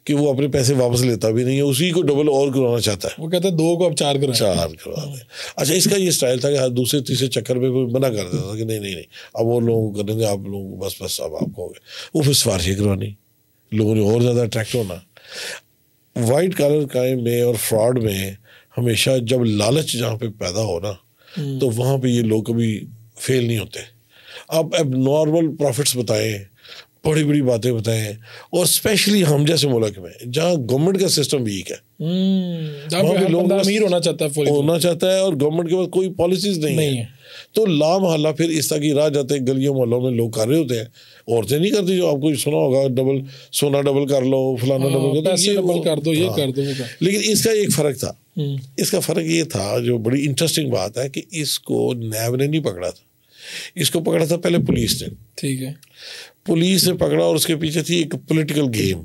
कि वो अपने पैसे वापस लेता भी नहीं है उसी को डबल और करवाना चाहता है वो कहता है दो को अब चार करवा चार करवा दें अच्छा इसका ये स्टाइल था कि हर दूसरे तीसरे चक्कर में कोई मना कर देता था कि नहीं नहीं नहीं अब वो लोगों को करेंगे आप लोगों को बस बस अब आप कहोगे वो फिर सिफारशें करवानी लोगों ने और ज़्यादा अट्रैक्ट होना वाइट कलर क्राइम में और फ्रॉड में हमेशा जब लालच जहाँ पे पैदा हो ना हम्म। तो वहाँ पे ये लोग कभी फेल नहीं होते आप अब नॉर्मल प्रॉफिट्स बताएं बड़ी बड़ी बातें बताए हैं और स्पेशली हम जैसे मुल्क में जहाँ गवर्नमेंट का सिस्टम वीक है hmm. हम्म, लोग अमीर होना चाहता है होना चाहता है और गवर्नमेंट के पास कोई पॉलिसीज नहीं, नहीं है।, है तो लाम हल्ला फिर इस तरह की राह जाते हैं गलियों मोहल्लों में लोग कर रहे होते हैं औरतें नहीं करती जो आपको सुना होगा डबल सोना डबल कर लो फलाना डबल हाँ, कर दो डबल कर दो ये हाँ। कर दो लेकिन इसका एक फ़र्क था हम्म। इसका फ़र्क ये था जो बड़ी इंटरेस्टिंग बात है कि इसको नैब ने नहीं पकड़ा था इसको पकड़ा था पहले पुलिस ने ठीक है पुलिस ने पकड़ा और उसके पीछे थी एक पोलिटिकल गेम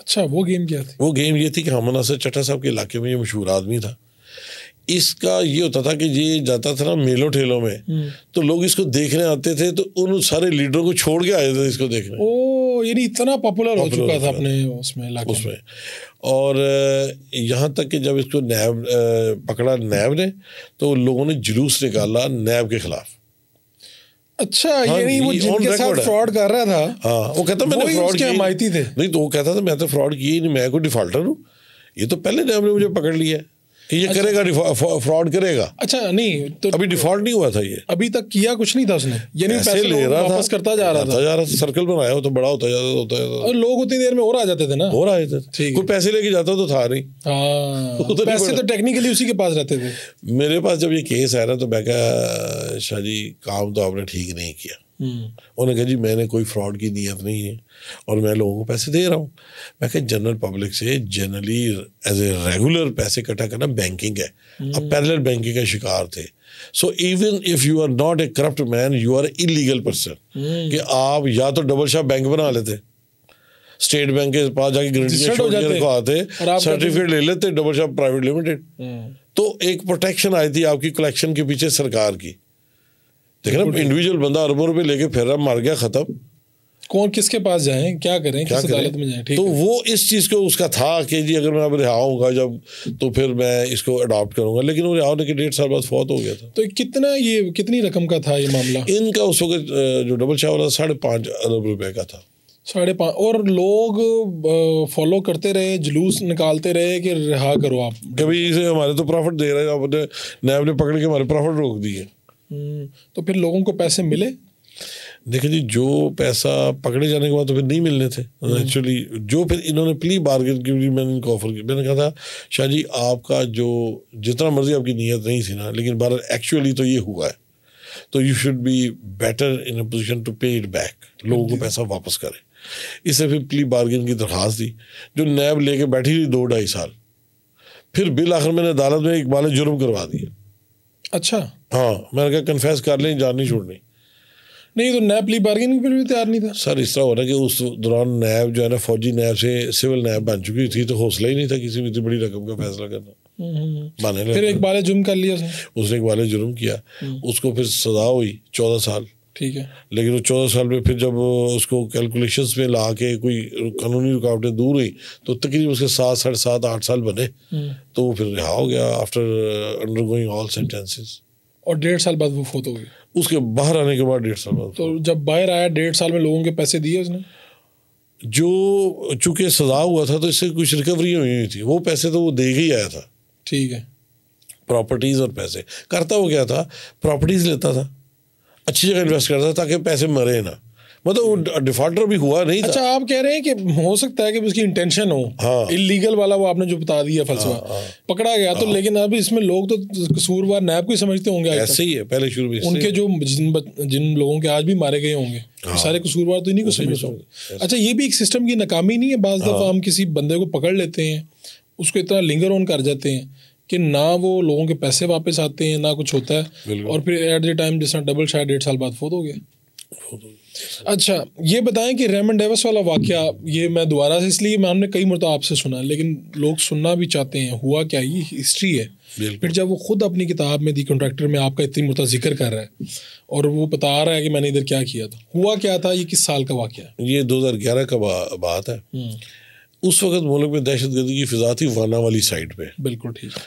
अच्छा वो गेम क्या थी वो गेम ये थी कि हमन असर चटा साहब के इलाके में ये मशहूर आदमी था इसका ये होता था कि ये जाता था ना मेलों ठेलों में हम्म। तो लोग इसको देखने आते थे तो उन सारे लीडरों को छोड़ के आए थे इसको देखने ओ यानी इतना पॉपुलर हो चुका था अपने उसमें इलाके उसमें और यहाँ तक कि जब इसको नैब पकड़ा नैब ने तो लोगों ने जुलूस निकाला नैब के खिलाफ अच्छा हाँ, ये नहीं वो जिनके साथ फ्रॉड कर रहा था हाँ वो कहता मैंने फ्रॉड किया हमायती थे नहीं तो वो कहता था मैं तो फ्रॉड किया ही नहीं मैं कोई डिफॉल्टर हूँ ये तो पहले ने हमने मुझे पकड़ लिया है ये अच्छा, करेगा अच्छा। फ्रॉड करेगा अच्छा नहीं तो अभी डिफॉल्ट नहीं हुआ था ये अभी तक किया कुछ नहीं था उसने यानी पैसे ले रहा था करता जा रहा था जा रहा था सर्कल बनाया तो बड़ा होता जाता होता जाता और लोग उतनी देर में और आ जाते थे ना और आए थे कोई पैसे लेके जाता तो था नहीं तो पैसे तो टेक्निकली उसी के पास रहते थे मेरे पास जब ये केस आया ना तो मैं क्या शाह जी काम तो आपने ठीक नहीं किया हम्म। उन्होंने कहा जी मैंने कोई फ्रॉड की नीयत नहीं है और मैं लोगों को पैसे दे रहा हूँ मैं कहा जनरल पब्लिक से जनरली एज ए रेगुलर पैसे इकट्ठा करना बैंकिंग है अब हम्म। पैरल बैंकिंग का शिकार थे so even if you are not a corrupt man you are illegal person कि आप या तो डबल शॉप बैंक बना लेते स्टेट बैंक के पास जाके गारंटी सर्टिफिकेट ले लेते डबल शॉप प्राइवेट लिमिटेड तो एक प्रोटेक्शन आई थी आपकी कलेक्शन के पीछे सरकार की लेकिन अब इंडिविजुअल बंदा अरबों रुपए लेके फिर रहा मार गया खत्म कौन किसके पास जाए क्या करें क्या किस अदालत में जाए तो है। वो इस चीज़ को उसका था कि जी अगर मैं अब रिहा होगा जब तो फिर मैं इसको अडॉप्ट करूंगा लेकिन वो रिहा होने के डेढ़ साल बाद फौत हो गया था तो कितना ये कितनी रकम का था ये मामला इनका उस वक्त जो डबल शाह वाला साढ़े पाँच अरब रुपये का था साढ़े पाँच और लोग फॉलो करते रहे जुलूस निकालते रहे कि रिहा करो आप कभी इसे हमारे तो प्रॉफिट दे रहे हैं आपने नैब ने पकड़ के हमारे प्रॉफिट रोक दिए हम्म, तो फिर लोगों को पैसे मिले देखिए जी जो पैसा पकड़े जाने के बाद तो फिर नहीं मिलने थे एक्चुअली हम्म। जो फिर इन्होंने प्ली बार्गेन की मैंने इनको ऑफर किया मैंने कहा था शाह जी आपका जो जितना मर्जी आपकी नीयत नहीं थी ना लेकिन बार एक्चुअली तो ये हुआ है तो you should be better in a position to pay it back लोगों को पैसा वापस करें इससे फिर प्ली बार्गेन की दरख्वास्त दी जो नैब लेके बैठी थी दो ढाई साल फिर बिल आखिर मैंने अदालत में इकबाल जुर्म करवा दिया अच्छा हाँ मैंने कहा कन्फेस कर लें जान नहीं छोड़नी नहीं तो नैब ली बार्गेनिंग पर भी तैयार नहीं था सर इस तरह हो रहा कि उस दौरान नैब जो है ना फौजी नैब से सिविल नैब बन चुकी थी तो हौसला ही नहीं था किसी भी इतनी बड़ी रकम का फैसला करना माने हम्म। फिर एक बार जुर्म कर लिया उसने एक बार जुर्म किया हम्म। उसको फिर सजा हुई चौदह साल ठीक है लेकिन वो चौदह साल में फिर जब उसको कैलकुलेशंस में ला के कोई कानूनी रुकावटें दूर हुई तो तकरीबन उसके सात साढ़े सात आठ साल बने हम्म। तो वो फिर रिहा हो गया आफ्टर अंडरगोइंग ऑल सेंटेंसेस और डेढ़ साल बाद वो फोत हो गई उसके बाहर आने के बाद डेढ़ साल बाद तो जब बाहर आया डेढ़ साल में लोगों के पैसे दिए उसने जो चूंकि सजा हुआ था तो इससे कुछ रिकवरी हुई हुई थी वो पैसे तो वो दे ही आया था ठीक है प्रॉपर्टीज़ और पैसे करता वो क्या था प्रॉपर्टीज़ लेता था अच्छी जगह इन्वेस्ट करता था ताकि पैसे मरे ना मतलब वो डिफॉल्टर भी हुआ नहीं अच्छा आप कह रहे हैं कि हो सकता है कि उसकी इंटेंशन हो हाँ। इलीगल वाला वो आपने जो बता दिया फलसफा हाँ, हाँ। पकड़ा गया तो हाँ। लेकिन अब इसमें लोग तो कसूरवार नैब को ही समझते होंगे ऐसे ही है पहले शुरू में उनके जो जिन जिन लोगों के आज भी मारे गए होंगे हाँ। सारे कसूरवार तो इन्हीं को समझते होंगे अच्छा ये भी एक सिस्टम की नाकामी नहीं है बाज दफ़ा हाँ। हम किसी बंदे को पकड़ लेते हैं उसको इतना लिंगर ऑन कर जाते हैं कि ना वो लोगों के पैसे वापस आते हैं ना कुछ होता है और फिर एट द टाइम जिस तरह डबल शायद डेढ़ साल बाद फोत हो गया अच्छा ये बताएं कि रेमन डेविस वाला वाक्य ये मैं दोबारा से इसलिए मैं हमने कई मरतबा आपसे सुना लेकिन लोग सुनना भी चाहते हैं हुआ क्या ये हिस्ट्री है फिर जब वो खुद अपनी किताब में दी कॉन्ट्रैक्टर में आपका इतनी मरतबा जिक्र कर रहा है और वो बता रहा है कि मैंने इधर क्या किया था हुआ क्या था ये किस साल का वाक्य है ये 2011 का बा, बात है हम्म। उस वक्त मुल्क में दहशत गर्दी की फिजाती वाना वाली साइड पर बिल्कुल ठीक है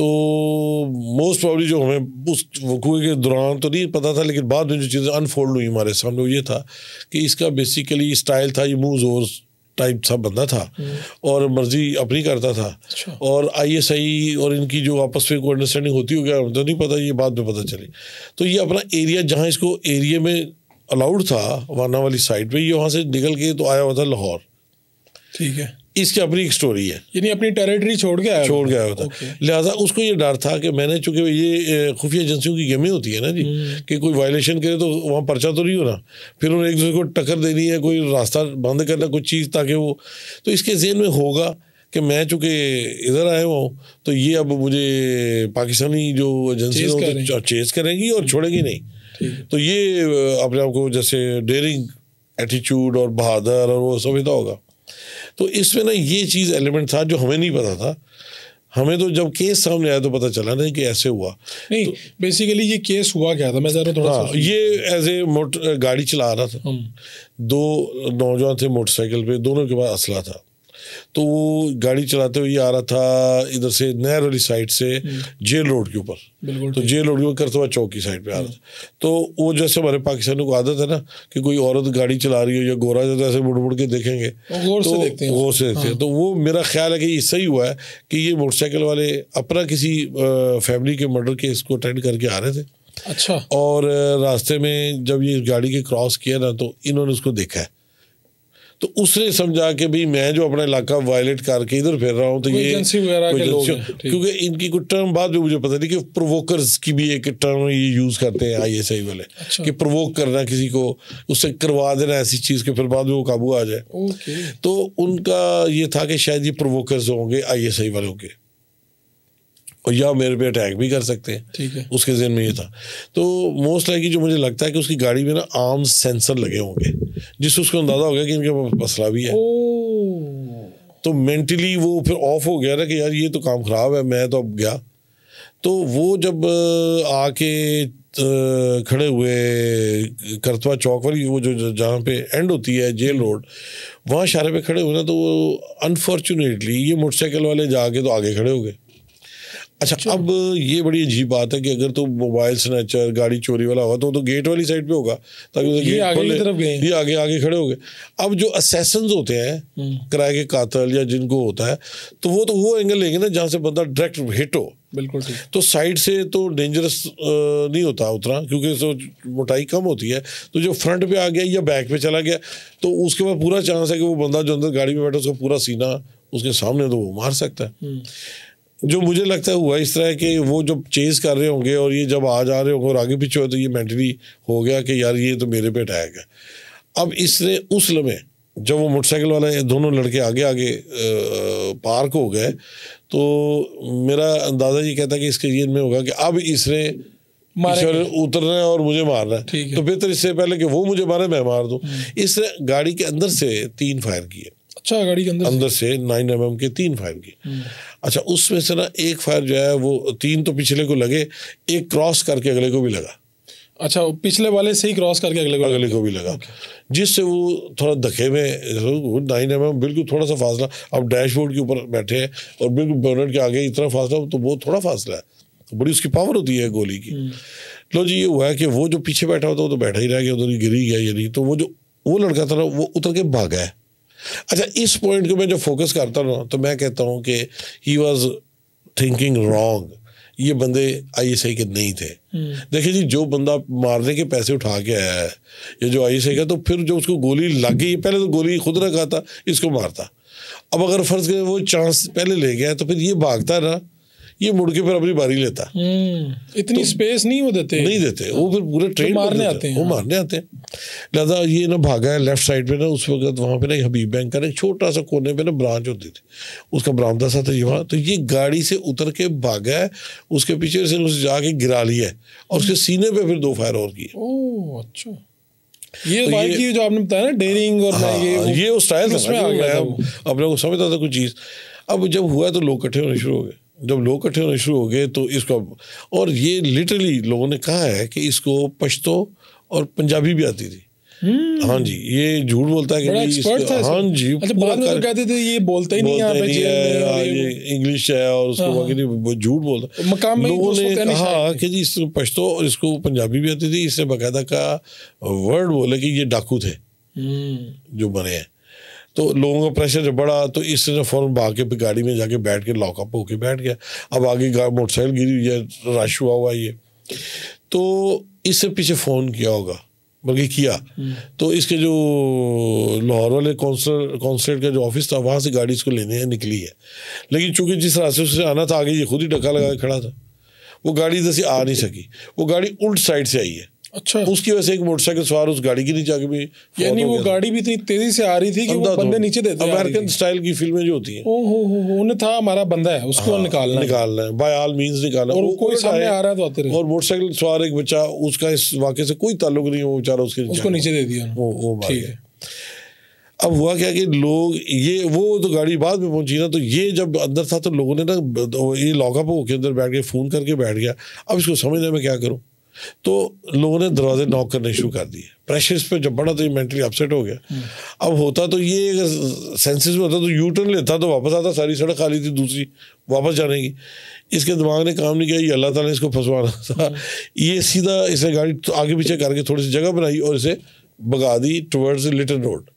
तो मोस्ट प्रॉब्ली जो हमें उस वकूए के दौरान तो नहीं पता था लेकिन बाद में जो चीज़ें अनफोल्ड हुई हमारे सामने वो ये था कि इसका बेसिकली स्टाइल था ये मुँह जोर टाइप सा बंदा था हम्म। और मर्जी अपनी करता था आई अच्छा। और आईएसआई और इनकी जो आपस में कोई अंडरस्टैंडिंग होती हो गया तो नहीं पता ये बाद में पता चले तो ये अपना एरिया जहाँ इसको एरिए में अलाउड था वाना वाली साइड पर ये वहाँ से निकल के तो आया हुआ था लाहौर ठीक है इसकी अपनी एक स्टोरी है यानी अपनी टेरिटरी छोड़ के आया छोड़ गया होता है लिहाजा उसको ये डर था कि मैंने चूंकि ये खुफिया एजेंसियों की गेमें होती है ना जी हम्म। कि कोई वायलेशन करे तो वहाँ पर्चा तो नहीं होना फिर उन्हें एक दूसरे को टक्कर देनी है कोई रास्ता बंद करना कोई चीज़ ताकि वो तो इसके जेन में होगा कि मैं चूंकि इधर आया हुआ हूँ तो ये अब मुझे पाकिस्तानी जो एजेंसी होती करेंगी और छोड़ेंगी नहीं तो ये अपने आपको जैसे डेरिंग एटीट्यूड और बहादुर और वो सुविधा होगा तो इसमें ना ये चीज़ एलिमेंट था जो हमें नहीं पता था हमें तो जब केस सामने आया तो पता चला नहीं कि ऐसे हुआ नहीं तो, बेसिकली ये केस हुआ क्या था मैं जरा थोड़ा हाँ, ये एज ए मोटर गाड़ी चला रहा था दो नौजवान थे मोटरसाइकिल पे दोनों के पास असला था तो वो गाड़ी चलाते हुए आ रहा था इधर से नहर वाली साइड से हम्म। जेल रोड के ऊपर तो जेल रोड के ऊपर करतवा चौक की साइड पे आ रहा हम्म। था तो वो जैसे हमारे पाकिस्तानों को आदत है ना कि कोई औरत गाड़ी चला रही हो या गोरा है ऐसे मुड़ मुड़ के देखेंगे वो तो से देखते हैं से देखते हैं तो वो मेरा ख्याल है कि ये सही हुआ है कि ये मोटरसाइकिल वाले अपना किसी फैमिली के मर्डर केस को अटेंड करके आ रहे थे अच्छा और रास्ते में जब ये गाड़ी के क्रॉस किया ना तो इन्होंने उसको देखा है तो उसने समझा कि भाई मैं जो अपना इलाका वायलेट करके इधर फिर रहा हूँ तो ये क्योंकि इनकी कुछ टर्म बाद में मुझे पता नहीं कि प्रोवोकर्स की भी एक टर्म ये यूज़ करते हैं आई एस आई वाले अच्छा। कि प्रोवोक करना किसी को उससे करवा देना ऐसी चीज़ के फिर बाद में वो काबू आ जाए तो उनका ये था कि शायद ये प्रोवोकर्स होंगे आई एस आई वालों के और या मेरे पे अटैक भी कर सकते हैं ठीक है उसके जहन में ये था तो मोस्ट लाइकली जो मुझे लगता है कि उसकी गाड़ी में ना आर्म सेंसर लगे होंगे जिससे उसको अंदाजा हो गया कि इनके पास मसला भी है तो मेंटली वो फिर ऑफ हो गया ना कि यार ये तो काम ख़राब है मैं तो अब गया तो वो जब आके खड़े हुए करतवा चौक वाली वो जो जहाँ पे एंड होती है जेल रोड हम्म। वहाँ शारे पे खड़े हुए ना तो वो अनफॉर्चुनेटली ये मोटरसाइकिल वाले जाके तो आगे खड़े हो गए अच्छा अब ये बड़ी अजीब बात है कि अगर तो मोबाइल स्नैचर गाड़ी चोरी वाला होगा तो तो गेट वाली साइड पे होगा ताकि तो ये आगे की तरफ गए ये आगे आगे खड़े हो गए अब जो असेसन होते हैं हम्म। किराए के कातल या जिनको होता है तो वो तो वो एंगल लेंगे ना जहाँ से बंदा डायरेक्ट हिट हो बिल्कुल तो साइड से तो डेंजरस नहीं होता उतना क्योंकि तो मोटाई कम होती है तो जो फ्रंट पे आ गया या बैक पे चला गया तो उसके बाद पूरा चांस है कि वो बंदा जो अंदर गाड़ी में बैठा उसका पूरा सीना उसके सामने तो वो मार सकता है हम्म। जो मुझे लगता है हुआ इस तरह कि वो जब चेज कर रहे होंगे और ये जब आ जा रहे होंगे और आगे पीछे हो तो ये मेंटली हो गया कि यार ये तो मेरे पे अटैक है अब इसने उस लम्हे जब वो मोटरसाइकिल वाला दोनों लड़के आगे आगे पार्क हो गए तो मेरा अंदाज़ा ये कहता है कि इसके ये में होगा कि अब इसने उतर रहे और मुझे मारना है तो बेहतर इससे पहले कि वो मुझे मारे मैं मार दूँ हम्म। इसने गाड़ी के अंदर से तीन फायर किए अच्छा गाड़ी के अंदर अंदर से नाइन एम एम के तीन फायर की हम्म। अच्छा उसमें से ना एक फायर जो है वो तीन तो पिछले को लगे एक क्रॉस करके अगले को भी लगा अच्छा पिछले वाले से ही क्रॉस करके अगले को अगले को भी लगा जिससे वो थोड़ा धके में नाइन एम बिल्कुल थोड़ा सा फासला अब डैशबोर्ड के ऊपर बैठे हैं और बिल्कुल बोनट के आगे इतना फासला तो बहुत थोड़ा फासला है तो बड़ी उसकी पावर होती है गोली की हम्म। लो जी ये हुआ है कि वो जो पीछे बैठा होता वो तो बैठा ही रह गया उधर गिर ही गया नहीं तो वो जो वो लड़का था ना वो उतर के भागा है अच्छा इस पॉइंट को मैं जब फोकस करता हूँ तो मैं कहता हूँ कि ही वॉज थिंकिंग रॉन्ग ये बंदे आई के नहीं थे हम्म। देखिए जी जो बंदा मारने के पैसे उठा के आया है ये जो आई का तो फिर जो उसको गोली लग गई पहले तो गोली खुद रखा था इसको मारता अब अगर फर्ज करें वो चांस पहले ले गया तो फिर ये भागता ना ये मुड़ के फिर अपनी बारी लेता हम्म। इतनी तो, स्पेस नहीं वो देते नहीं देते वो फिर पूरे ट्रेन तो मारने आते हैं वो मारने आते हैं लिहाजा ये ना भागा है लेफ्ट साइड पे ना उस वक्त वहाँ पे ना हबीब बैंक का ना छोटा सा कोने पे ना ब्रांच होती थी उसका बरामदा सा था ये वहाँ तो ये गाड़ी से उतर के भागा है उसके पीछे से उसे जाके गिरा लिया है और उसके हम्म। सीने पे फिर दो फायर और किए अच्छा ये तो ये, की जो आपने बताया ना डेरिंग और हाँ, ये ये उस स्टाइल था था, था, था, था, था, था, था, था अपने को समझता था कुछ चीज़ अब जब हुआ तो लोग इकट्ठे होने शुरू हो गए जब लोग इकट्ठे होने शुरू हो गए तो इसको और ये लिटरली लोगों ने कहा है कि इसको पश्तो और पंजाबी भी आती थी हम्म। हाँ जी ये झूठ बोलता है कि नहीं हाँ जी अच्छा बाद में तो कहते थे ये बोलता ही बोलता नहीं, नहीं है ये इंग्लिश है और उसको हाँ, हाँ। बाकी नहीं झूठ बोलता मकाम में लोगों ने कहा कि जी इसको पश्तो और इसको पंजाबी भी आती थी इसने बाकायदा का वर्ड बोले कि ये डाकू थे हम्म। जो बने हैं तो लोगों का प्रेशर जब बढ़ा तो इससे जो फौरन भाग के गाड़ी में जाके बैठ के लॉकअप होके बैठ गया अब आगे मोटरसाइकिल गिरी हुई है रश हुआ हुआ ये तो इससे पीछे फ़ोन किया होगा बल्कि किया हम्म। तो इसके जो लाहौर वाले कौंसल कौंसलेट का जो ऑफिस था वहाँ से गाड़ी इसको लेने निकली है लेकिन चूंकि जिस रास्ते से आना था आगे ये खुद ही डका लगा के खड़ा था वो गाड़ी इधर से आ नहीं सकी वो गाड़ी उल्ट साइड से आई है अच्छा उसकी वजह से एक मोटरसाइकिल सवार उस गाड़ी के नीचे आके भी यानी वो गाड़ी भी इतनी तेजी से आ रही थी कि वो बंदे नीचे देते अमेरिकन स्टाइल की फिल्में जो होती है ओ हो हो उन्हें था हमारा बंदा है उसको हाँ, निकालना निकालना है बाय ऑल मींस निकालना और कोई सामने आ रहा तो आते रहे और मोटरसाइकिल सवार एक बच्चा उसका इस वाक्य से कोई ताल्लुक नहीं है वो बेचारा उसके उसको नीचे दे दिया ठीक है अब हुआ क्या कि लोग ये वो तो गाड़ी बाद में पहुंची ना तो ये जब अंदर था तो लोगों ने ना ये लॉकअप होके अंदर बैठ के फ़ोन करके बैठ गया अब इसको समझने में क्या करूँ तो लोगों ने दरवाजे नॉक करने शुरू कर दिए प्रेशर पे जब बड़ा तो ये मेंटली अपसेट हो गया हम्म। अब होता तो ये अगर सेंसेस में होता तो यू टर्न लेता तो वापस आता सारी सड़क खाली थी दूसरी वापस जाने की इसके दिमाग ने काम नहीं किया ये अल्लाह ताला ने इसको फंसवाना था हम्म। ये सीधा इसे गाड़ी तो आगे पीछे करके थोड़ी सी जगह बनाई और इसे भगा दी टूवर्ड्स लिटन रोड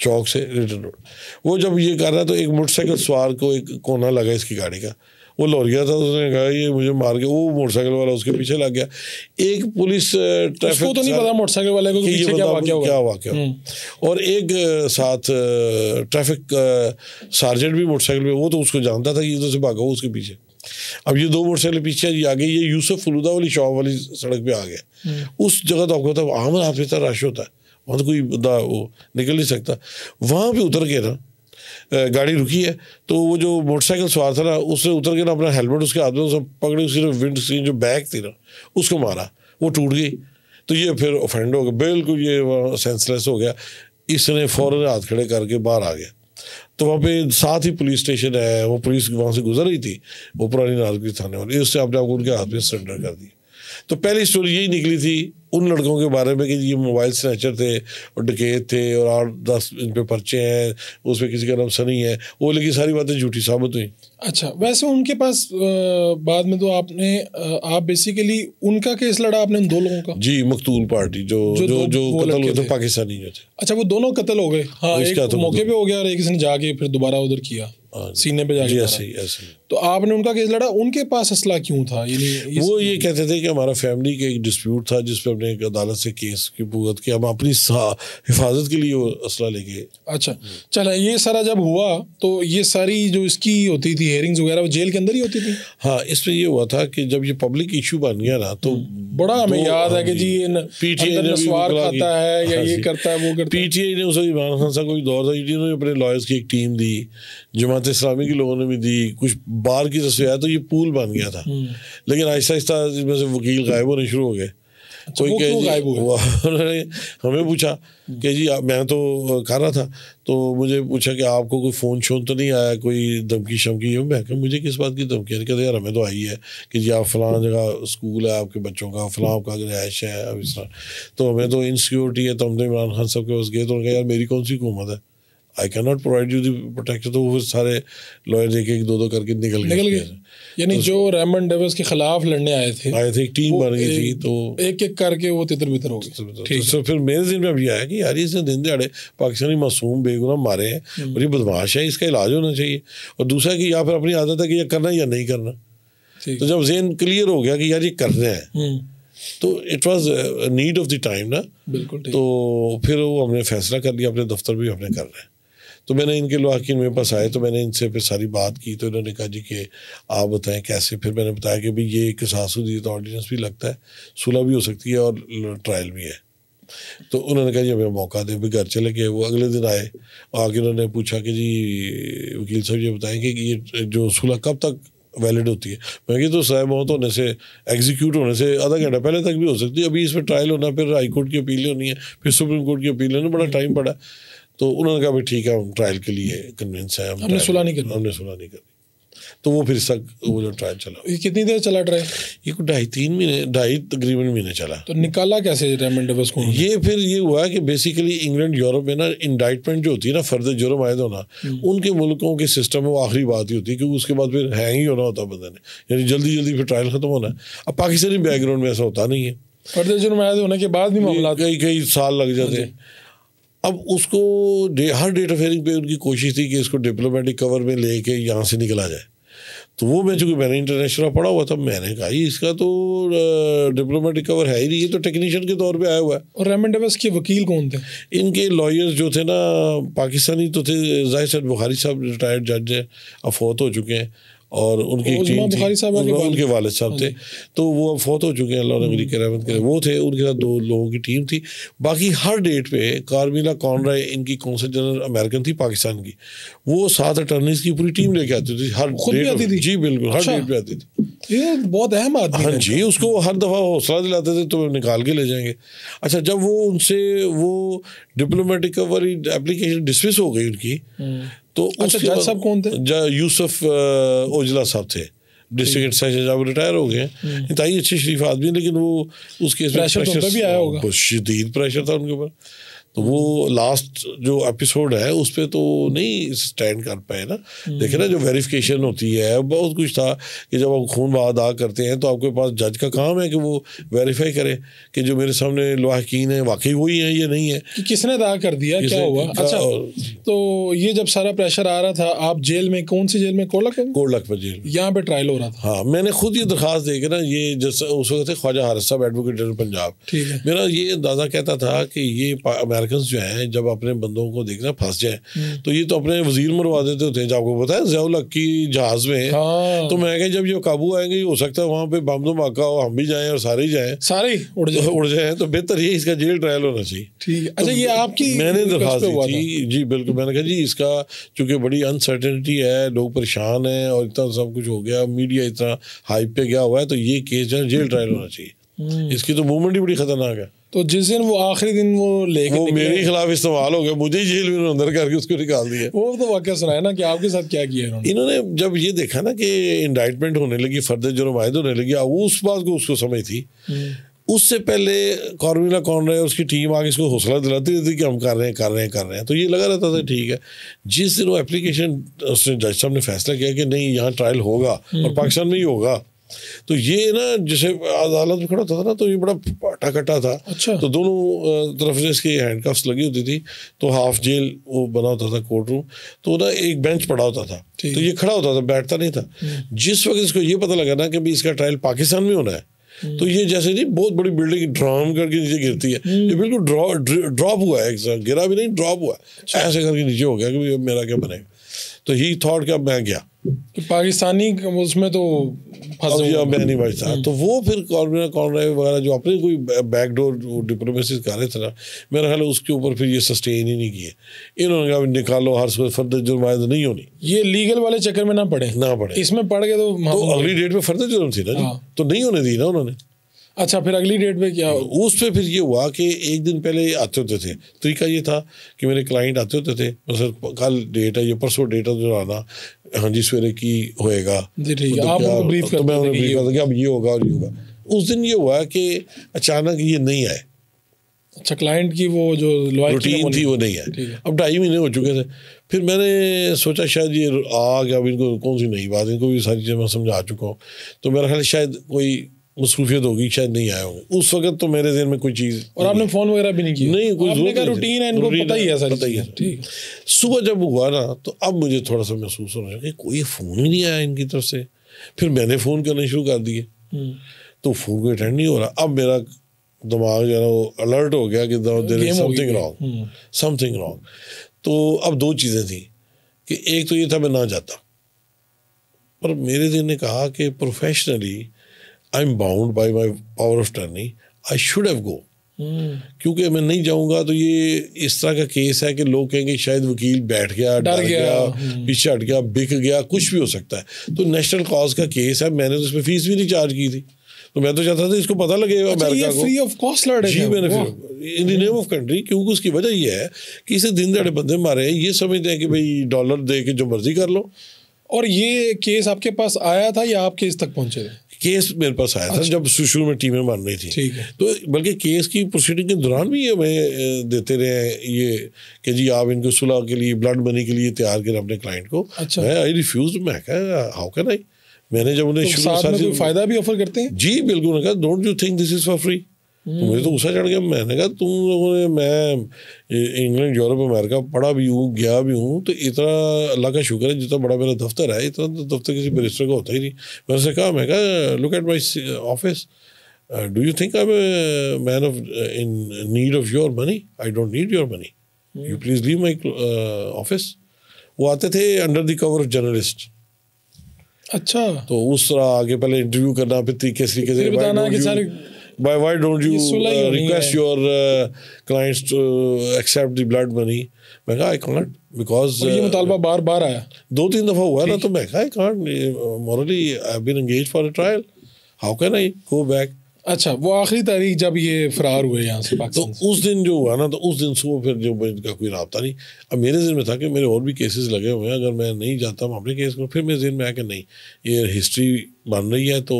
चौक से लिटन रोड वो जब ये कर रहा है तो एक मोटरसाइकिल सवार को एक कोना लगा इसकी गाड़ी का वो लौट गया था उसने कहा ये मुझे मार के वो मोटरसाइकिल वाला उसके पीछे लग गया एक पुलिस ट्रैफिक तो नहीं पता मोटरसाइकिल वाले को पीछे क्या वाक्य हुआ क्या वाक्य हम्म। और एक साथ ट्रैफिक सार्जेंट भी मोटरसाइकिल पे वो तो उसको जानता था कि इधर से भागा वो उसके पीछे अब ये दो मोटरसाइकिल पीछे आ गई ये यूसुफ फलूदा वाली शॉप वाली सड़क पे आ गया हम्म। उस जगह तो आपको पता आम आदमी तो रश होता है वहाँ तो कोई बंदा वो निकल नहीं सकता वहाँ पे उतर के ना गाड़ी रुकी है तो वो जो मोटरसाइकिल सवार था ना उससे उतर के ना अपना हेलमेट उसके हाथ में उसने पकड़ी उसकी जो विंड स्क्रीन जो बैग थी ना उसको मारा वो टूट गई तो ये फिर ऑफेंड हो गया बिल्कुल ये सेंसलेस हो गया इसने फ़ौरन हाथ खड़े करके बाहर आ गया तो वहाँ पे साथ ही पुलिस स्टेशन है वो पुलिस वहाँ से गुजर रही थी वो पुरानी नाजगी थाने वाली उससे अपने आपको उनके हाथ में सरेंडर कर दिया तो पहली स्टोरी यही निकली थी उन लड़कों के बारे में कि ये मोबाइल स्नैचर थे और डकेत थे और आठ दस इन पे पर्चे हैं उस पर किसी का नाम सनी है वो लेकिन सारी बातें झूठी साबित हुई अच्छा वैसे उनके पास बाद में तो आपने आप बेसिकली उनका केस लड़ा आपने उन दो लोगों का जी मकतूल पार्टी जो जो जो, जो कत्ल हुए थे पाकिस्तानी जो थे अच्छा वो दोनों कत्ल हो गए हाँ एक मौके पे हो गया और एक किसी ने जाके फिर दोबारा उधर किया हाँ सीने पे जाके ऐसे ही ऐसे तो आपने उनका केस लड़ा उनके पास असला क्यों था ये, वो ये कहते थे कि हमारा फैमिली का एक डिस्प्यूट था जिस पर उन्होंने एक अदालत से केस की भुगत कि हम अपनी हिफाजत के लिए असला लेके अच्छा चला ये सारा जब हुआ तो ये सारी जो इसकी होती थी हेयरिंग्स वगैरह वो जेल के अंदर ही होती थी हाँ इसमें ये हुआ था कि जब ये पब्लिक इशू बन गया ना तो बड़ा हमें याद है कि हाँ जी पीटीआई ने खाता है या हाँ ये करता है वो करता पीटीआई ने उसे इमरान खान साहब को भी दौर था इन्होंने अपने लॉयर्स की एक टीम दी जमात इस्लामी के लोगों ने भी दी कुछ बार की तस्वीर तो ये पूल बन गया था हम्म। लेकिन आहिस्ता आहिस्ता इसमें से वकील गायब होने शुरू हो गए तो वो क्यों गायब हुए उन्होंने हमें पूछा कि जी मैं तो खा रहा था तो मुझे पूछा कि आपको कोई फ़ोन शोन तो नहीं आया कोई धमकी शमकी हो मैं मुझे किस बात की धमकी कहते यार हमें तो आई है कि जी आप फलां जगह स्कूल है आपके बच्चों का फलां आपका रिहायश है अब इस तरह तो हमें तो इनसिक्योरिटी है तो हम तो इमरान खान साहब के पास गए तो उन्होंने कहा यार मेरी कौन सी हुकूमत है I can not provide you the protection तो वो सारे लॉयर एक एक दो दो करके निकल निकल गए यानी तो जो रेमन डेविस के खिलाफ लड़ने आए थे आए थे एक टीम बन गई थी तो एक एक करके वो तितर बितर हो गए तो फिर मेरे दिन में अभी आया कि यार इसने दिन दिहाड़े पाकिस्तानी मासूम बेगुना मारे हैं हम्म। और ये बदमाश है इसका इलाज होना चाहिए और दूसरा कि या फिर अपनी आदत है कि यह करना या नहीं करना तो जब जेन क्लियर हो गया कि यार ये करना है हम्म। तो it was need of the time ना बिल्कुल तो फिर वो हमने फैसला कर लिया अपने दफ्तर भी हमने कर रहे हैं तो मैंने इनके लवाकिन मेरे पास आए तो मैंने इनसे फिर सारी बात की तो इन्होंने कहा जी कि आप बताएं कैसे फिर मैंने बताया कि भाई ये एक तो ऑर्डिनेंस भी लगता है सुलह भी हो सकती है और ट्रायल भी है तो उन्होंने कहा जी हमें मौका दे भी घर चले गए वो अगले दिन आए और आके उन्होंने पूछा कि जी वकील साहब ये बताएं कि ये जो सुलह कब तक वैलिड होती है मैं तो सह मौत होने से एग्जीक्यूट होने से आधा घंटा पहले तक भी हो सकती है अभी इस पर ट्रायल होना फिर हाई कोर्ट की अपील होनी है फिर सुप्रीम कोर्ट की अपील होनी बड़ा टाइम पड़ा तो उन्होंने कहा भी ठीक है हम ट्रायल के लिए कन्विंस है हमने सुना नहीं करनी हमने सुना नहीं करनी तो वो फिर सक वो जो ट्रायल चला ये कितनी देर चला ट्रायल ये कुछ ढाई तीन महीने ढाई तकरीबन महीने चला तो निकाला कैसे रेमन को ये फिर ये हुआ कि बेसिकली इंग्लैंड यूरोप में ना इंडाइटमेंट जो होती है ना फर्द जुर्म आयद होना उनके मुल्कों के सिस्टम में वो आखिरी बात ही होती है क्योंकि उसके बाद फिर हैंग ही होना होता बंदे ने यानी जल्दी जल्दी फिर ट्रायल ख़त्म होना अब पाकिस्तानी बैकग्राउंड में ऐसा होता नहीं है फर्द जुर्म आयद होने तो के बाद भी मामला कई कई साल लग जाते हाँ हैं अब उसको दे, हर डेट अफेयरिंग पे उनकी कोशिश थी कि इसको डिप्लोमेटिक कवर में लेके यहाँ से निकला जाए तो वो मैं चूँकि मैंने इंटरनेशनल पढ़ा हुआ था मैंने कहा इसका तो डिप्लोमेटिक कवर है ही नहीं ये तो टेक्नीशियन के तौर पे आया हुआ है और रेमन डेवस के वकील कौन थे इनके लॉयर्स जो थे ना पाकिस्तानी तो थे जाहिर सैद बुखारी साहब रिटायर्ड जज हैं अफौत हो चुके हैं और उनकी एक चीन थी उनके वालद साहब थे हाँ तो वो अब फौत हो चुके हैं अल्लाह नबी के रहमत करें वो थे उनके साथ दो लोगों की टीम थी बाकी हर डेट पे कार्मिला कॉनराय इनकी कौंसल जनरल अमेरिकन थी पाकिस्तान की वो सात अटर्नीज की पूरी टीम लेके आती थी हर खुद आती थी जी बिल्कुल हर अच्छा। डेट पे आती थी ये बहुत अहम आदमी हाँ जी उसको हर दफ़ा हौसला दिलाते थे तो निकाल के ले जाएंगे अच्छा जब वो उनसे वो डिप्लोमेटिक वाली एप्लीकेशन डिसमिस हो गई उनकी हम्म। तो अच्छा जज साहब कौन थे यूसुफ ओजला साहब थे डिस्ट्रिक्ट इंस्पेक्टर जब रिटायर हो गए हम्म। इंतहाई अच्छे शरीफ आदमी लेकिन वो उस केस में प्रेशर, प्रेशर तो भी आया होगा शदीद प्रेशर था उनके ऊपर तो वो लास्ट हम्म। जो एपिसोड है उस पर तो नहीं स्टैंड कर पाए ना हम्म। देखे ना जो वेरिफिकेशन होती है बहुत कुछ था कि जब आप खून बहा अदा करते हैं तो आपके पास जज का काम है कि वो वेरीफाई करे कि जो मेरे सामने लवाहकिन है वाकई वही है या नहीं है कि किसने अदा कर दिया क्या हुआ अच्छा और... तो ये जब सारा प्रेशर आ रहा था आप जेल में कौन सी जेल में कोलक है कोलक पर जेल यहाँ पे ट्रायल हो रहा था हाँ मैंने खुद ये दरखास्त दे के ना ये जैसे उस वक्त ख्वाजा हारस साहब एडवोकेट जनरल पंजाब मेरा ये अंदाज़ा कहता था कि ये अमेरिकन जो हैं जब अपने बंदों को देखना फंस जाए हम्म। तो ये तो अपने वजीर मरवा देते होते हैं जब आपको पता है जयाउल की जहाज में हाँ। तो मैं कहीं जब ये काबू आएंगे हो सकता है वहाँ पे बम धमाका हो हम भी जाए और सारे ही जाए सारे ही उड़ जाए उड़ जाएं तो बेहतर ये इसका जेल ट्रायल होना चाहिए ठीक है तो अच्छा ये आपकी मैंने दरखास्त दी थी जी बिल्कुल मैंने कहा जी इसका चूंकि बड़ी अनसर्टेनिटी है लोग परेशान हैं और इतना सब कुछ हो गया मीडिया इतना हाइप पे गया हुआ है तो ये केस जो है जेल ट्रायल होना चाहिए हम्म। इसकी तो मूवमेंट ही बड़ी खतरनाक है तो जिस दिन वो आखिरी दिन वो लेके वो मेरे खिलाफ इस्तेमाल हो गया मुझे ही जेल में अंदर करके उसको निकाल दिया वो तो वाक्य सुनाया ना कि आपके साथ क्या किया इन्होंने इन्होंने जब ये देखा ना कि इंडाइटमेंट होने लगी फर्द जुर्म आयद होने लगी वो उस बात को उसको समझ थी हम्म। उससे पहले कॉर्मिला कौन रहे उसकी टीम आगे इसको हौसला दिलाती रहती कि हम कर रहे हैं कर रहे हैं कर रहे हैं तो ये लगा रहता था ठीक है जिस दिन वो एप्लीकेशन उसने जज साहब ने फैसला किया कि नहीं यहाँ ट्रायल होगा हम्म। और पाकिस्तान में ही होगा तो ये ना जैसे अदालत में खड़ा था ना तो ये बड़ा पाटा कटा था अच्छा। तो दोनों तरफ से इसकी हैंड लगी होती थी तो हाफ जेल वो बना होता था कोर्ट रूम तो ना एक बेंच पड़ा होता था तो ये खड़ा होता था बैठता नहीं था हम्म। जिस वक्त इसको ये पता लगा ना कि भाई इसका ट्रायल पाकिस्तान में होना है हम्म। तो ये जैसे नहीं बहुत बड़ी बिल्डिंग ड्राम करके नीचे गिरती है हम्म। ये बिल्कुल ड्रॉप हुआ है गिरा भी नहीं ड्रॉप हुआ अच्छा। ऐसे करके नीचे हो गया कि मेरा क्या बनेगा तो ही थॉट क्या मैं गया पाकिस्तानी उसमें तो नहीं भाई हम्म। तो वो फिर कॉर्बिना कॉर्नराइव वगैरह जो अपने कोई बैकडोर डिप्लोमेसी कर रहे थे ना मेरा ख्याल उसके ऊपर फिर ये सस्टेन ही नहीं किए इन्होंने कहा निकालो हर फर्द फर्दर जुर्मायद तो नहीं होनी ये लीगल वाले चक्कर में ना पड़े ना पड़े इसमें पड़ गए तो, तो अगली डेट में फर्दर जुर्म थी ना जी हाँ। तो नहीं होने दी ना उन्होंने अच्छा फिर अगली डेट में क्या उस पर फिर ये हुआ कि एक दिन पहले आते होते थे तरीका तो ये था कि मेरे क्लाइंट आते होते थे तो सर कल डेट है ये परसों डेट है तो जो आना हाँ जी सवेरे की होएगा मतलब अब ये होगा और ये होगा उस दिन ये हुआ कि अचानक ये नहीं आए अच्छा क्लाइंट की वो जो रूटीन थी वो नहीं है अब ढाई महीने हो चुके थे फिर मैंने सोचा शायद ये आ गया अब इनको कौन सी नई बात इनको भी सारी चीज़ें मैं समझा चुका हूँ तो मेरा ख्याल शायद कोई मसरूफियत होगी शायद नहीं आया होगा उस वक्त तो मेरे जहन में कोई चीज़ और आपने फ़ोन वगैरह भी नहीं किया नहीं कोई का रूटीन है इनको पता ही है सर पता ही है सुबह जब हुआ ना तो अब मुझे थोड़ा सा महसूस हो रहा है कि कोई फ़ोन ही नहीं आया इनकी तरफ से फिर मैंने फ़ोन करना शुरू कर दिए हम्म। तो फ़ोन कोई अटेंड नहीं हो रहा अब मेरा दिमाग जो है वो अलर्ट हो गया कि there is something wrong something wrong तो अब दो चीज़ें थी कि एक तो ये था मैं ना जाता पर मेरे दिन ने कहा कि professionally I am bound by my power of attorney I should have go क्योंकि मैं नहीं जाऊंगा तो ये इस तरह का केस है कि लोग कहेंगे शायद वकील बैठ गया डर गया, गया हम्म। पीछे हट गया बिक गया कुछ भी हो सकता है तो नेशनल कॉज का केस है मैंने तो उसमें फीस भी नहीं चार्ज की थी तो मैं तो चाहता था इसको पता लगेगा in the name of country क्योंकि उसकी वजह यह है कि इसे दिन दड़े बंदे मारे हैं ये समझते हैं कि भाई डॉलर दे के जो मर्जी कर लो और ये केस आपके पास आया था या आप केस तक पहुंचे केस मेरे पास आया अच्छा। था जब शुरू में टीमें बन रही थी तो बल्कि केस की प्रोसीडिंग के दौरान भी हमें देते रहे ये कि जी आप इनको सुलह के लिए ब्लड मनी के लिए तैयार करें अपने क्लाइंट को अच्छा। मैं आई रिफ्यूज मैं हाउ कैन आई मैंने जब उन्हें तो शुरू फायदा भी ऑफर करते हैं जी बिल्कुल don't you think this is for free तो मुझे तो गुस्सा चढ़ गया मैंने कहा तुम लोगों ने मैं इंग्लैंड यूरोप अमेरिका पढ़ा भी हूँ गया भी हूँ तो इतना अल्लाह का शुक्र है जितना बड़ा मेरा दफ्तर है इतना तो दफ्तर किसी मिनिस्टर का होता ही नहीं मैंने उससे कहा मैं कहा look at my office do you think I am man of in need of your money I don't need your money you please leave my office वो आते थे under the cover of journalist अच्छा तो उस तरह आगे पहले इंटरव्यू करना फिर तरीके तरीके से why why don't you uh, request your uh, clients to accept the blood money मैं I can't because ये uh, मुतालबा बार बार आया दो तीन दफा हुआ ना तो मैं कहा I can't morally I've been engaged for a trial how can I go back अच्छा वो आखिरी तारीख जब ये फरार हुए यहाँ से तो उस दिन जो हुआ ना तो उस दिन सुबह फिर जो इनका कोई रबता नहीं अब मेरे जिन में था कि मेरे और भी केसेस लगे हुए हैं अगर मैं नहीं जाता हूँ अपने केस को फिर मेरे जिन में आया कि नहीं ये हिस्ट्री बन रही है तो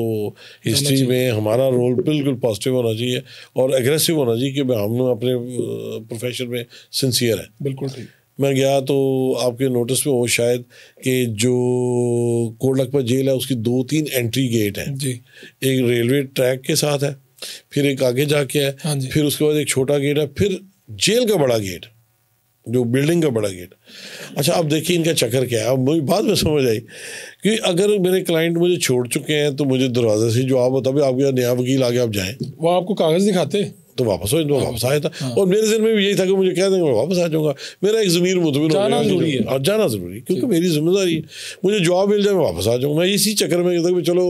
हिस्ट्री में हमारा रोल बिल्कुल पॉजिटिव होना चाहिए और एग्रेसिव होना चाहिए कि हम अपने प्रोफेशन में सिंसियर हैं बिल्कुल ठीक मैं गया तो आपके नोटिस में हो शायद कि जो कोट जेल है उसकी दो तीन एंट्री गेट हैं जी एक रेलवे ट्रैक के साथ है फिर एक आगे जाके है हाँ फिर उसके बाद एक छोटा गेट है फिर जेल का बड़ा गेट जो बिल्डिंग का बड़ा गेट अच्छा आप देखिए इनका चक्कर क्या है अब मुझे बाद में समझ आई कि अगर मेरे क्लाइंट मुझे छोड़ चुके हैं तो मुझे दरवाजे से जो आप बताओ आपके यहाँ नया वकील आगे आप जाएं वो आपको कागज़ दिखाते हैं तो वापस हो तो हाँ। वापस आया था हाँ। और मेरे जिन में भी यही था कि मुझे कह देंगे मैं वापस आ जाऊँगा मेरा एक ज़मीर मुतमिन हाँ, जाना जरूरी है और जाना ज़रूरी क्योंकि मेरी जिम्मेदारी है मुझे जॉब मिल जाए मैं वापस आ जाऊँगा मैं इसी चक्कर में कहता चलो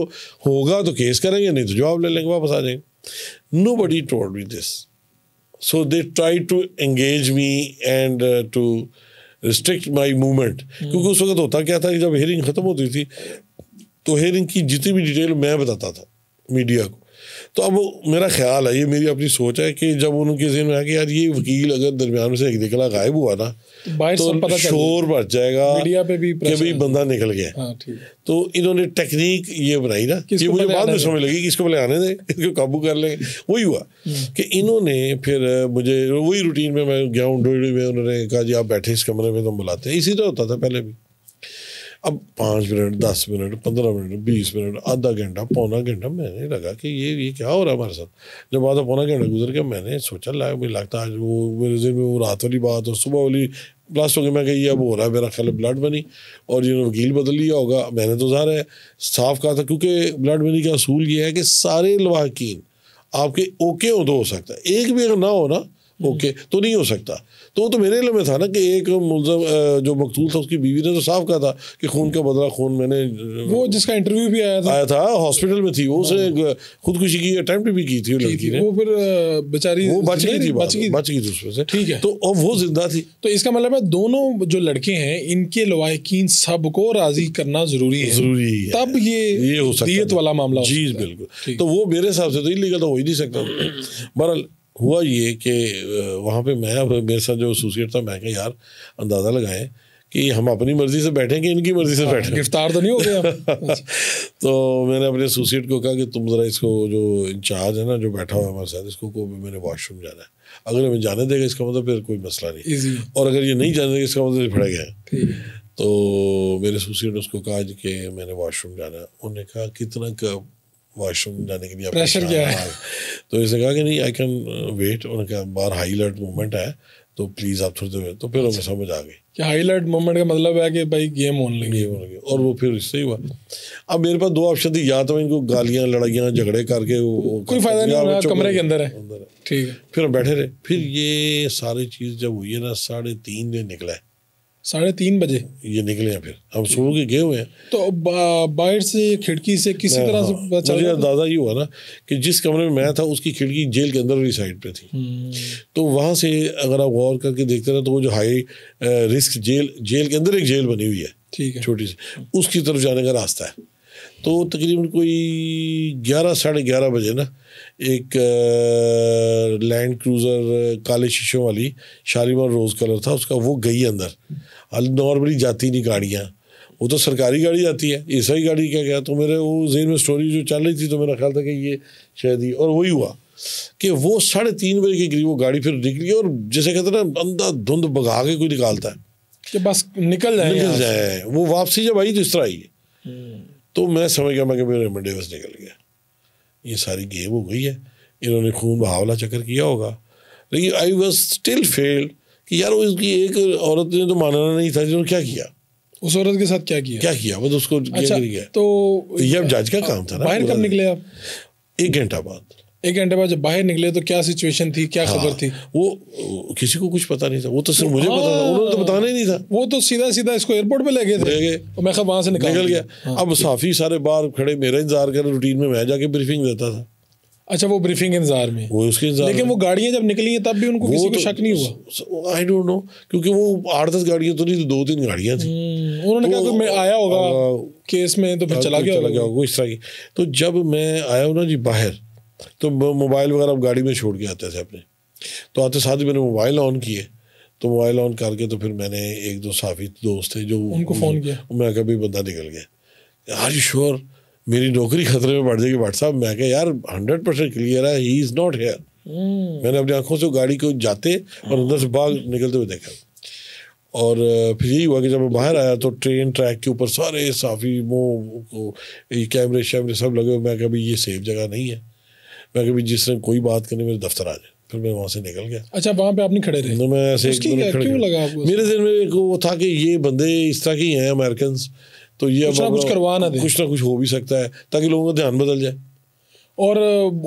होगा तो केस करेंगे नहीं तो जॉब ले लेंगे वापस आ जाएंगे nobody told me this so they try to engage me and to restrict my movement क्योंकि उस वक्त होता क्या था कि जब हेयरिंग ख़त्म होती थी तो हेयरिंग की जितनी भी डिटेल मैं बताता था मीडिया को तो अब मेरा ख्याल है ये मेरी अपनी सोच है कि जब उनके जहन में आया कि यार ये वकील अगर दरमियान में से एक निकला गायब हुआ ना तो, तो शोर बढ़ जाएगा मीडिया पे भी कि भी बंदा निकल गया हाँ, तो इन्होंने टेक्निक ये बनाई ना ये मुझे बाद में समझ लगी कि इसको पहले आने दें इसको काबू कर लें वही हुआ हम्म। कि इन्होंने फिर मुझे वही रूटीन में मैं गया हूँ डोई में उन्होंने कहा जी आप बैठे इस कमरे में तो बुलाते हैं इसी तरह होता था पहले भी अब पाँच मिनट दस मिनट पंद्रह मिनट बीस मिनट आधा घंटा पौना घंटा मैंने लगा कि ये ये क्या हो रहा है हमारे साथ जब आधा पौना घंटा गुजर गया मैंने सोचा लाया मुझे लगता आज वो मेरे दिन में वो रात वाली बात और सुबह वाली ब्लास्ट हो गई मैं कही अब हो रहा है मेरा ख्याल ब्लड बनी और जिन्होंने वकील बदल लिया होगा मैंने तो जहा है साफ कहा था क्योंकि ब्लड बनी का असूल ये है कि सारे लवाकिन आपके ओके हो तो हो सकता है एक भी अगर ना हो ना ओके तो नहीं हो सकता तो तो मेरे लिए में था ना कि एक मुलजम जो मकतूल था उसकी बीवी ने तो साफ कहा था कि खून का बदला खून मैंने वो जिसका इंटरव्यू भी आया था आया था हॉस्पिटल में थी वो हाँ। उसने खुदकुशी की अटेम्प्ट भी की थी लड़की ने वो फिर बेचारी वो बच गई थी बच गई बच गई थी उसमें से ठीक है तो अब वो जिंदा थी तो इसका मतलब है दोनों जो लड़के हैं इनके लवाकिन सबको राजी करना जरूरी है जरूरी है तब ये ये हो सकता वाला मामला जी बिल्कुल तो वो मेरे हिसाब से तो इलीगल तो हो ही नहीं सकता बहरहाल हुआ ये कि वहाँ पे मैं मेरे साथ जो एसोसिएट था मैं कहा यार अंदाज़ा लगाएं कि हम अपनी मर्ज़ी से बैठें कि इनकी मर्ज़ी से हाँ, बैठें गिरफ्तार तो नहीं हो गया तो मैंने अपने एसोसिएट को कहा कि तुम ज़रा इसको जो इंचार्ज है ना जो बैठा हुआ है हमारे साथ इसको को मैंने वॉशरूम जाना है अगर हमें जाने देगा इसका मतलब फिर कोई मसला नहीं और अगर ये नहीं जाने देगा इसका मतलब फिर गया तो मेरे एसोसिएट ने उसको कहा कि मैंने वॉशरूम जाना है उन्होंने कहा कितना वॉशरूम जाने के लिए प्रेशर क्या है तो इसने कहा कि नहीं आई कैन वेट उन्होंने कहा बाहर हाई अलर्ट मूवमेंट है तो प्लीज़ आप थोड़ी देर तो फिर हमें अच्छा। समझ आ गई कि हाई अलर्ट मूवमेंट का मतलब है कि भाई गेम होने लगी गेम होने लगी और वो फिर इससे ही हुआ अब मेरे पास दो ऑप्शन थी या तो इनको गालियाँ लड़ाइयाँ झगड़े करके वो कोई फायदा नहीं हो कमरे के अंदर है ठीक है फिर हम बैठे रहे फिर ये सारी चीज़ जब हुई है ना साढ़े तीन दिन निकला है साढ़े तीन बजे ये निकले हैं फिर हम सुबह के गए हुए हैं तो बाहर से खिड़की से किसी तरह से हाँ, मुझे अंदाजा ये हुआ ना कि जिस कमरे में मैं था उसकी खिड़की जेल के अंदर वाली साइड पे थी हम्म। तो वहाँ से अगर आप गौर करके देखते रहे तो वो जो हाई रिस्क जेल जेल के अंदर एक जेल बनी हुई है ठीक है छोटी सी उसकी तरफ जाने का रास्ता है तो तकरीबन कोई ग्यारह साढ़े ग्यारह बजे ना एक लैंड क्रूज़र काले शीशों वाली शालीमार रोज़ कलर था उसका वो गई अंदर नॉर्मली जाती नहीं गाड़ियाँ वो तो सरकारी गाड़ी जाती है ऐसा ही गाड़ी क्या गया तो मेरे वो जेन में स्टोरी जो चल रही थी तो मेरा ख्याल था कि ये शायद ही और वही हुआ कि वो साढ़े तीन बजे के करीब वो गाड़ी फिर निकली और जैसे कहते हैं ना अंधा धुंध भगा के कोई निकालता है कि बस निकल जाए निकल जाए वो वापसी जब आई तो इस तरह आई हम्म। तो मैं समझ गया मैं कि मेरे मंडे बस निकल गया ये सारी गेम हो गई है इन्होंने खून बहावला चक्कर किया होगा लेकिन आई वॉज स्टिल फेल्ड कि यार उसकी एक औरत ने तो मानना नहीं था जिन्होंने क्या किया उस औरत के साथ क्या किया क्या किया बस उसको अच्छा, गया तो ये अब जज का काम था ना बाहर कब निकले आप एक घंटा बाद एक घंटे बाद जब बाहर निकले तो क्या सिचुएशन थी क्या हाँ, खबर थी वो किसी को कुछ पता नहीं था वो तो सिर्फ मुझे हाँ, पता था उन्होंने तो हाँ। बताना ही नहीं था वो तो सीधा सीधा इसको एयरपोर्ट पे ले गए थे गए तो मैं वहां से निकल, निकल गया हाँ, अब साफी सारे बार खड़े मेरा इंतजार कर रूटीन में मैं जाके ब्रीफिंग देता था अच्छा वो ब्रीफिंग इंतजार में वो उसके इंतजार लेकिन वो गाड़ियां जब निकली हैं तब भी उनको किसी को तो शक नहीं हुआ आई डोंट नो क्योंकि वो आठ दस गाड़ियां तो नहीं दो तीन गाड़ियां थी हम्म, उन्होंने कहा तो कि मैं आया होगा हाँ। केस में तो फिर हाँ, चला तो गया चला गया होगा इस तरह की तो जब मैं आया हूँ ना जी बाहर तो मोबाइल वगैरह गाड़ी में छोड़ के आते थे अपने तो आते साथ ही मैंने मोबाइल ऑन किए तो मोबाइल ऑन करके तो फिर मैंने एक दो साफी दोस्त थे जो उनको फ़ोन किया मैं कभी बंदा निकल गया आर यू श्योर मेरी नौकरी खतरे में बढ़ जाएगी भट्ट साहब मैं क्या यार हंड्रेड परसेंट क्लियर है ही इज़ नॉट हेयर मैंने अपनी आंखों से गाड़ी को जाते और अंदर से बाघ निकलते हुए देखा और फिर यही हुआ कि जब मैं बाहर आया तो ट्रेन ट्रैक के ऊपर सारे साफ़ी मोह कैमरे शैमरे सब लगे हुए मैं कभी ये सेफ जगह नहीं है मैं कभी जिस जिसने कोई बात करनी मेरे दफ्तर आ जाए फिर मैं वहाँ से निकल गया अच्छा वहाँ पे आप नहीं खड़े रहे तो मैं ऐसे एक क्यों लगा आपको मेरे दिन में एक वो था कि ये बंदे इस तरह के ही हैं अमेरिकन तो ये कुछ ना कुछ करवाना कुछ ना कुछ हो भी सकता है ताकि लोगों का ध्यान बदल जाए और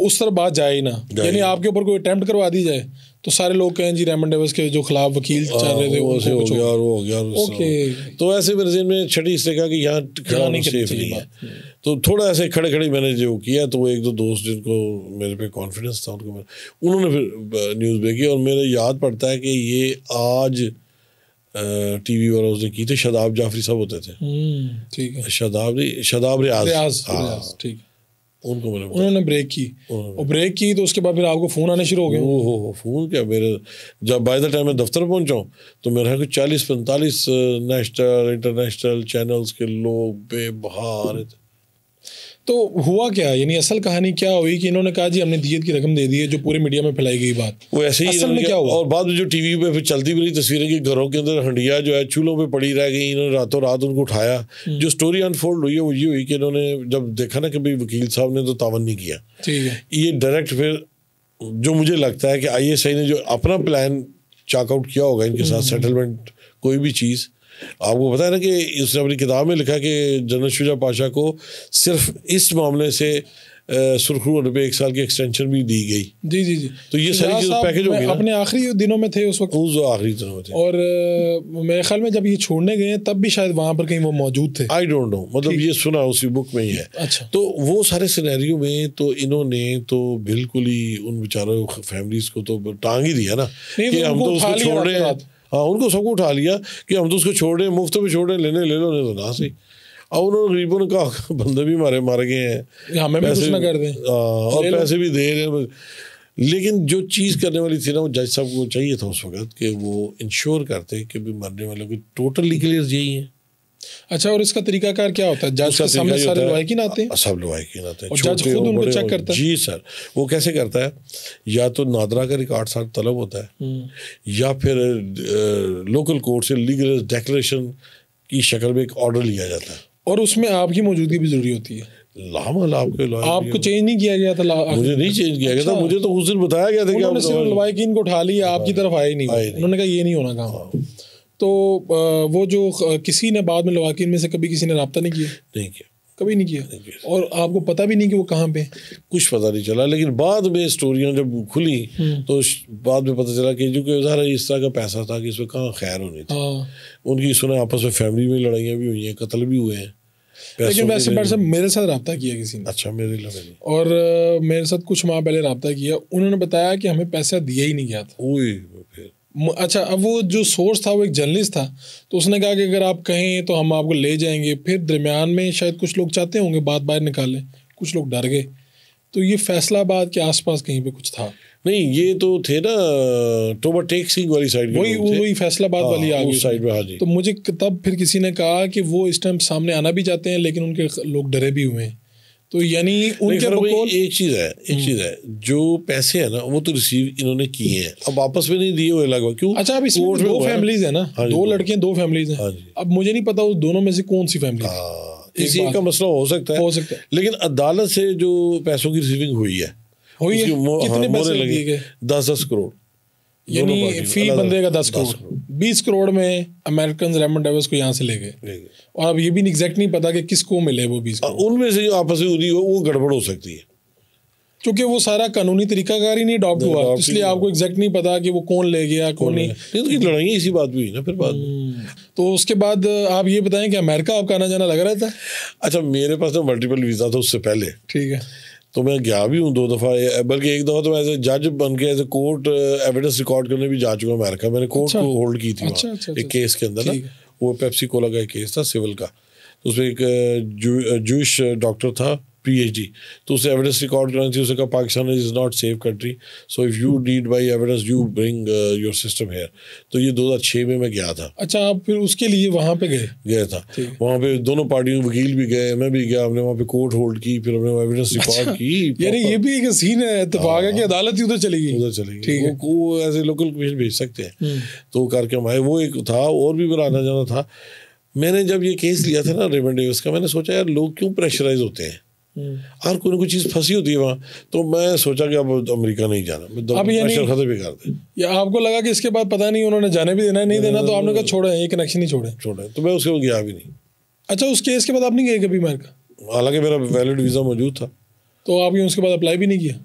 उस तरह बात जाए ही ना यानी आपके ऊपर कोई अटैम्प्ट करवा दी जाए तो सारे लोग कहें जी रेमन डेविस के जो खिलाफ वकील हाँ, चल रहे थे वो हो गया और वो हो गया ओके तो ऐसे मेरे जिन में छठी से कहा कि यहाँ खड़ा नहीं सेफ नहीं है हम्म। तो थोड़ा ऐसे खड़े खड़े मैंने जो किया तो वो एक दो दोस्त जिनको मेरे पे कॉन्फिडेंस था उनको उन्होंने फिर न्यूज़ भेजी और मेरे याद पड़ता है कि ये आज टी वी वालों से की थे शदाब जाफरी साहब होते थे हम्म, ठीक है शदाब शदाब रियाज हाँ। ठीक है उनको मैंने उन्होंने ब्रेक की और ब्रेक की तो उसके बाद फिर आपको फ़ोन आने शुरू हो गए ओ हो फ़ोन क्या मेरे जब बाय द टाइम मैं दफ्तर पहुंचा तो मेरे कुछ चालीस पैंतालीस नेशनल इंटरनेशनल चैनल्स के लोग बेबहा आ थे तो हुआ क्या यानी असल कहानी क्या हुई कि इन्होंने कहा जी हमने दियत की रकम दे दी है जो पूरे मीडिया में फैलाई गई बात वो ऐसे ही असल में क्या हुआ और बाद में जो टीवी पे फिर चलती रही तस्वीरें कि घरों के अंदर हंडिया जो है चूल्हों पे पड़ी रह गई इन्होंने रातों रात उनको उठाया हम्म। जो स्टोरी अनफोल्ड हुई है वो ये हुई कि इन्होंने जब देखा ना कि भाई वकील साहब ने तो तावन नहीं किया ठीक है ये डायरेक्ट फिर जो मुझे लगता है कि आई ने जो अपना प्लान चाकआउट किया होगा इनके साथ सेटलमेंट हम्म। कोई भी चीज़ आपको पता है ना कि उसने अपनी किताब में लिखा कि जनरल शुजा पाशा को सिर्फ इस मामले से सुरखरू होने पर एक साल की एक्सटेंशन भी दी गई जी जी जी तो ये सारी चीज़ पैकेज हो गई अपने आखिरी दिनों में थे उस वक्त उस आखिरी दिनों में थे और मेरे ख्याल में जब ये छोड़ने गए तब भी शायद वहाँ पर कहीं वो मौजूद थे आई डोंट नो मतलब ये सुना उसी बुक में ही है अच्छा तो वो सारे सिनेरियो में तो इन्होंने तो बिल्कुल ही उन बेचारों फैमिलीज को तो टांग ही दिया ना कि हम तो उसको छोड़ रहे हैं हाँ उनको सबको उठा लिया कि हम तो उसको छोड़ रहे हैं मुफ्त में छोड़ रहे हैं लेने ले लो तो ना सही अब उन्होंने गरीबों ने कहा बंदे भी मारे मार गए हैं हमें भी कुछ ना कर दें हाँ, और पैसे भी दे रहे हैं लेकिन जो चीज़ करने वाली थी ना वो जज साहब को चाहिए था उस वक्त कि वो इंश्योर करते कि भी मरने वालों की टोटली क्लियर यही है अच्छा और इसका तरीकाकार क्या होता है जज के सामने सारे लोहाई की नाते हैं सब लोहाई की नाते हैं जज खुद उनको चेक करता है जी सर वो कैसे करता है या तो नादरा का रिकॉर्ड सर तलब होता है हम्म। या फिर लोकल कोर्ट से लीगल डेक्लेरेशन की शक्ल में एक ऑर्डर लिया जाता है और उसमें आपकी मौजूदगी भी जरूरी होती है आपके आपको चेंज नहीं किया गया था मुझे नहीं चेंज किया गया था अच्छा। मुझे तो उस दिन बताया गया था कि उन्होंने सिर्फ लवाई की इनको उठा लिया आपकी तरफ आए नहीं उन्होंने कहा ये नहीं होना कहा तो वो जो किसी ने बाद में लवाकिन में से कभी किसी ने रबता नहीं किया नहीं किया कभी नहीं किया और आपको पता भी नहीं कि वो कहाँ पे कुछ पता नहीं चला लेकिन बाद में स्टोरियाँ जब खुली हम्म। तो बाद में पता चला कि जो कि ज़ाहिर इस तरह का पैसा था कि इसमें कहाँ खैर होने थी हाँ। उनकी सुना आपस में फैमिली में लड़ाइयाँ भी हुई हैं कत्ल भी हुए हैं लेकिन वैसे पर सब मेरे साथ रबता किया किसी ने अच्छा मेरे लिए और मेरे साथ कुछ माह पहले रबता किया उन्होंने बताया कि हमें पैसा दिया ही नहीं गया था अच्छा अब वो जो सोर्स था वो एक जर्नलिस्ट था तो उसने कहा कि अगर आप कहें तो हम आपको ले जाएंगे फिर दरमियान में शायद कुछ लोग चाहते होंगे बात बाहर निकालें कुछ लोग डर गए तो ये फैसलाबाद के आसपास कहीं पे कुछ था नहीं ये तो थे ना टोबर टेक सिंह वाली साइड वही वही फैसलाबाद वाली आ गई साइड में हाँ तो मुझे तब फिर किसी ने कहा कि वो इस टाइम सामने आना भी चाहते हैं लेकिन उनके लोग डरे भी हुए हैं तो यानी उनके एक चीज़ है एक हम्म। चीज़ है जो पैसे है ना वो तो रिसीव इन्होंने किए हैं हम्म। अब वापस में नहीं दिए हुए लगभग क्यों अच्छा अब इसमें दो फैमिलीज है ना हाँ दो लड़के दो फैमिलीज है हाँ अब मुझे नहीं पता उस दोनों में से कौन सी फैमिली हाँ, इसी का मसला हो सकता है हो सकता है लेकिन अदालत से जो पैसों की रिसीविंग हुई है हुई है कितने पैसे लगे दस दस करोड़ यानी फी बंदे का दस करोड़ बीस करोड़ में अमेरिकन रेमन डेविस को यहाँ से ले गए और अब ये भी एग्जैक्ट नहीं पता कि किसको मिले वो बीस उनमें से जो आपस में हुई हो वो गड़बड़ हो सकती है क्योंकि वो सारा कानूनी तरीकाकार ही नहीं अडॉप्ट हुआ इसलिए आपको एग्जैक्ट नहीं पता कि वो कौन ले गया कौन नहीं तो लड़ाई इसी बात भी ना फिर बात हम्म। तो उसके बाद आप ये बताएं कि अमेरिका आपका आना जाना लग रहा था अच्छा मेरे पास तो मल्टीपल वीज़ा था उससे पहले ठीक है तो मैं गया भी हूँ दो दफ़ा बल्कि एक दफ़ा तो मैं एज ए जज बन के as a court evidence record करने भी जा चुका अमेरिका मैंने कोर्ट अच्छा। को होल्ड की थी अच्छा, अच्छा, एक केस के अंदर ना वो पेप्सी कोला का एक केस था सिविल का तो उसमें एक जूश डॉक्टर था पीएचडी तो उसे एविडेंस रिकॉर्ड करना थी उसे कहा Pakistan is not safe country so if you did by evidence you bring your system here तो ये दो हजार छः में मैं गया था अच्छा आप फिर उसके लिए वहाँ पे गए गया था वहाँ पे दोनों पार्टियों के वकील भी गए मैं भी गया हमने वहाँ पे कोर्ट होल्ड की फिर हमने एविडेंस रिकॉर्ड अच्छा, की यानी ये भी एक सीन है इतफाक है हाँ। कि अदालत ही उधर चलेगी उधर चलेगी वो, वो एज ए लोकल कमीशन भेज सकते हैं हम्म। तो करके हम आए वो एक था और भी मेरा आना जाना था मैंने जब ये केस लिया था ना रेमन डेविस का मैंने सोचा यार लोग क्यों प्रेशराइज होते हैं हम्म। हर कोई ना कोई चीज़ फंसी होती है वहाँ तो मैं सोचा कि अब अमेरिका नहीं जाना मैं ये खत्म भी कर दे आपको लगा कि इसके बाद पता नहीं उन्होंने जाने भी देना है नहीं देना तो आपने कहा छोड़ा है ये कनेक्शन ही छोड़े छोड़े तो मैं उसके बाद गया भी नहीं अच्छा उस केस के बाद आप नहीं गए कभी अमेरिका हालांकि मेरा वैलिड वीज़ा मौजूद था तो आपने उसके बाद अप्लाई भी नहीं किया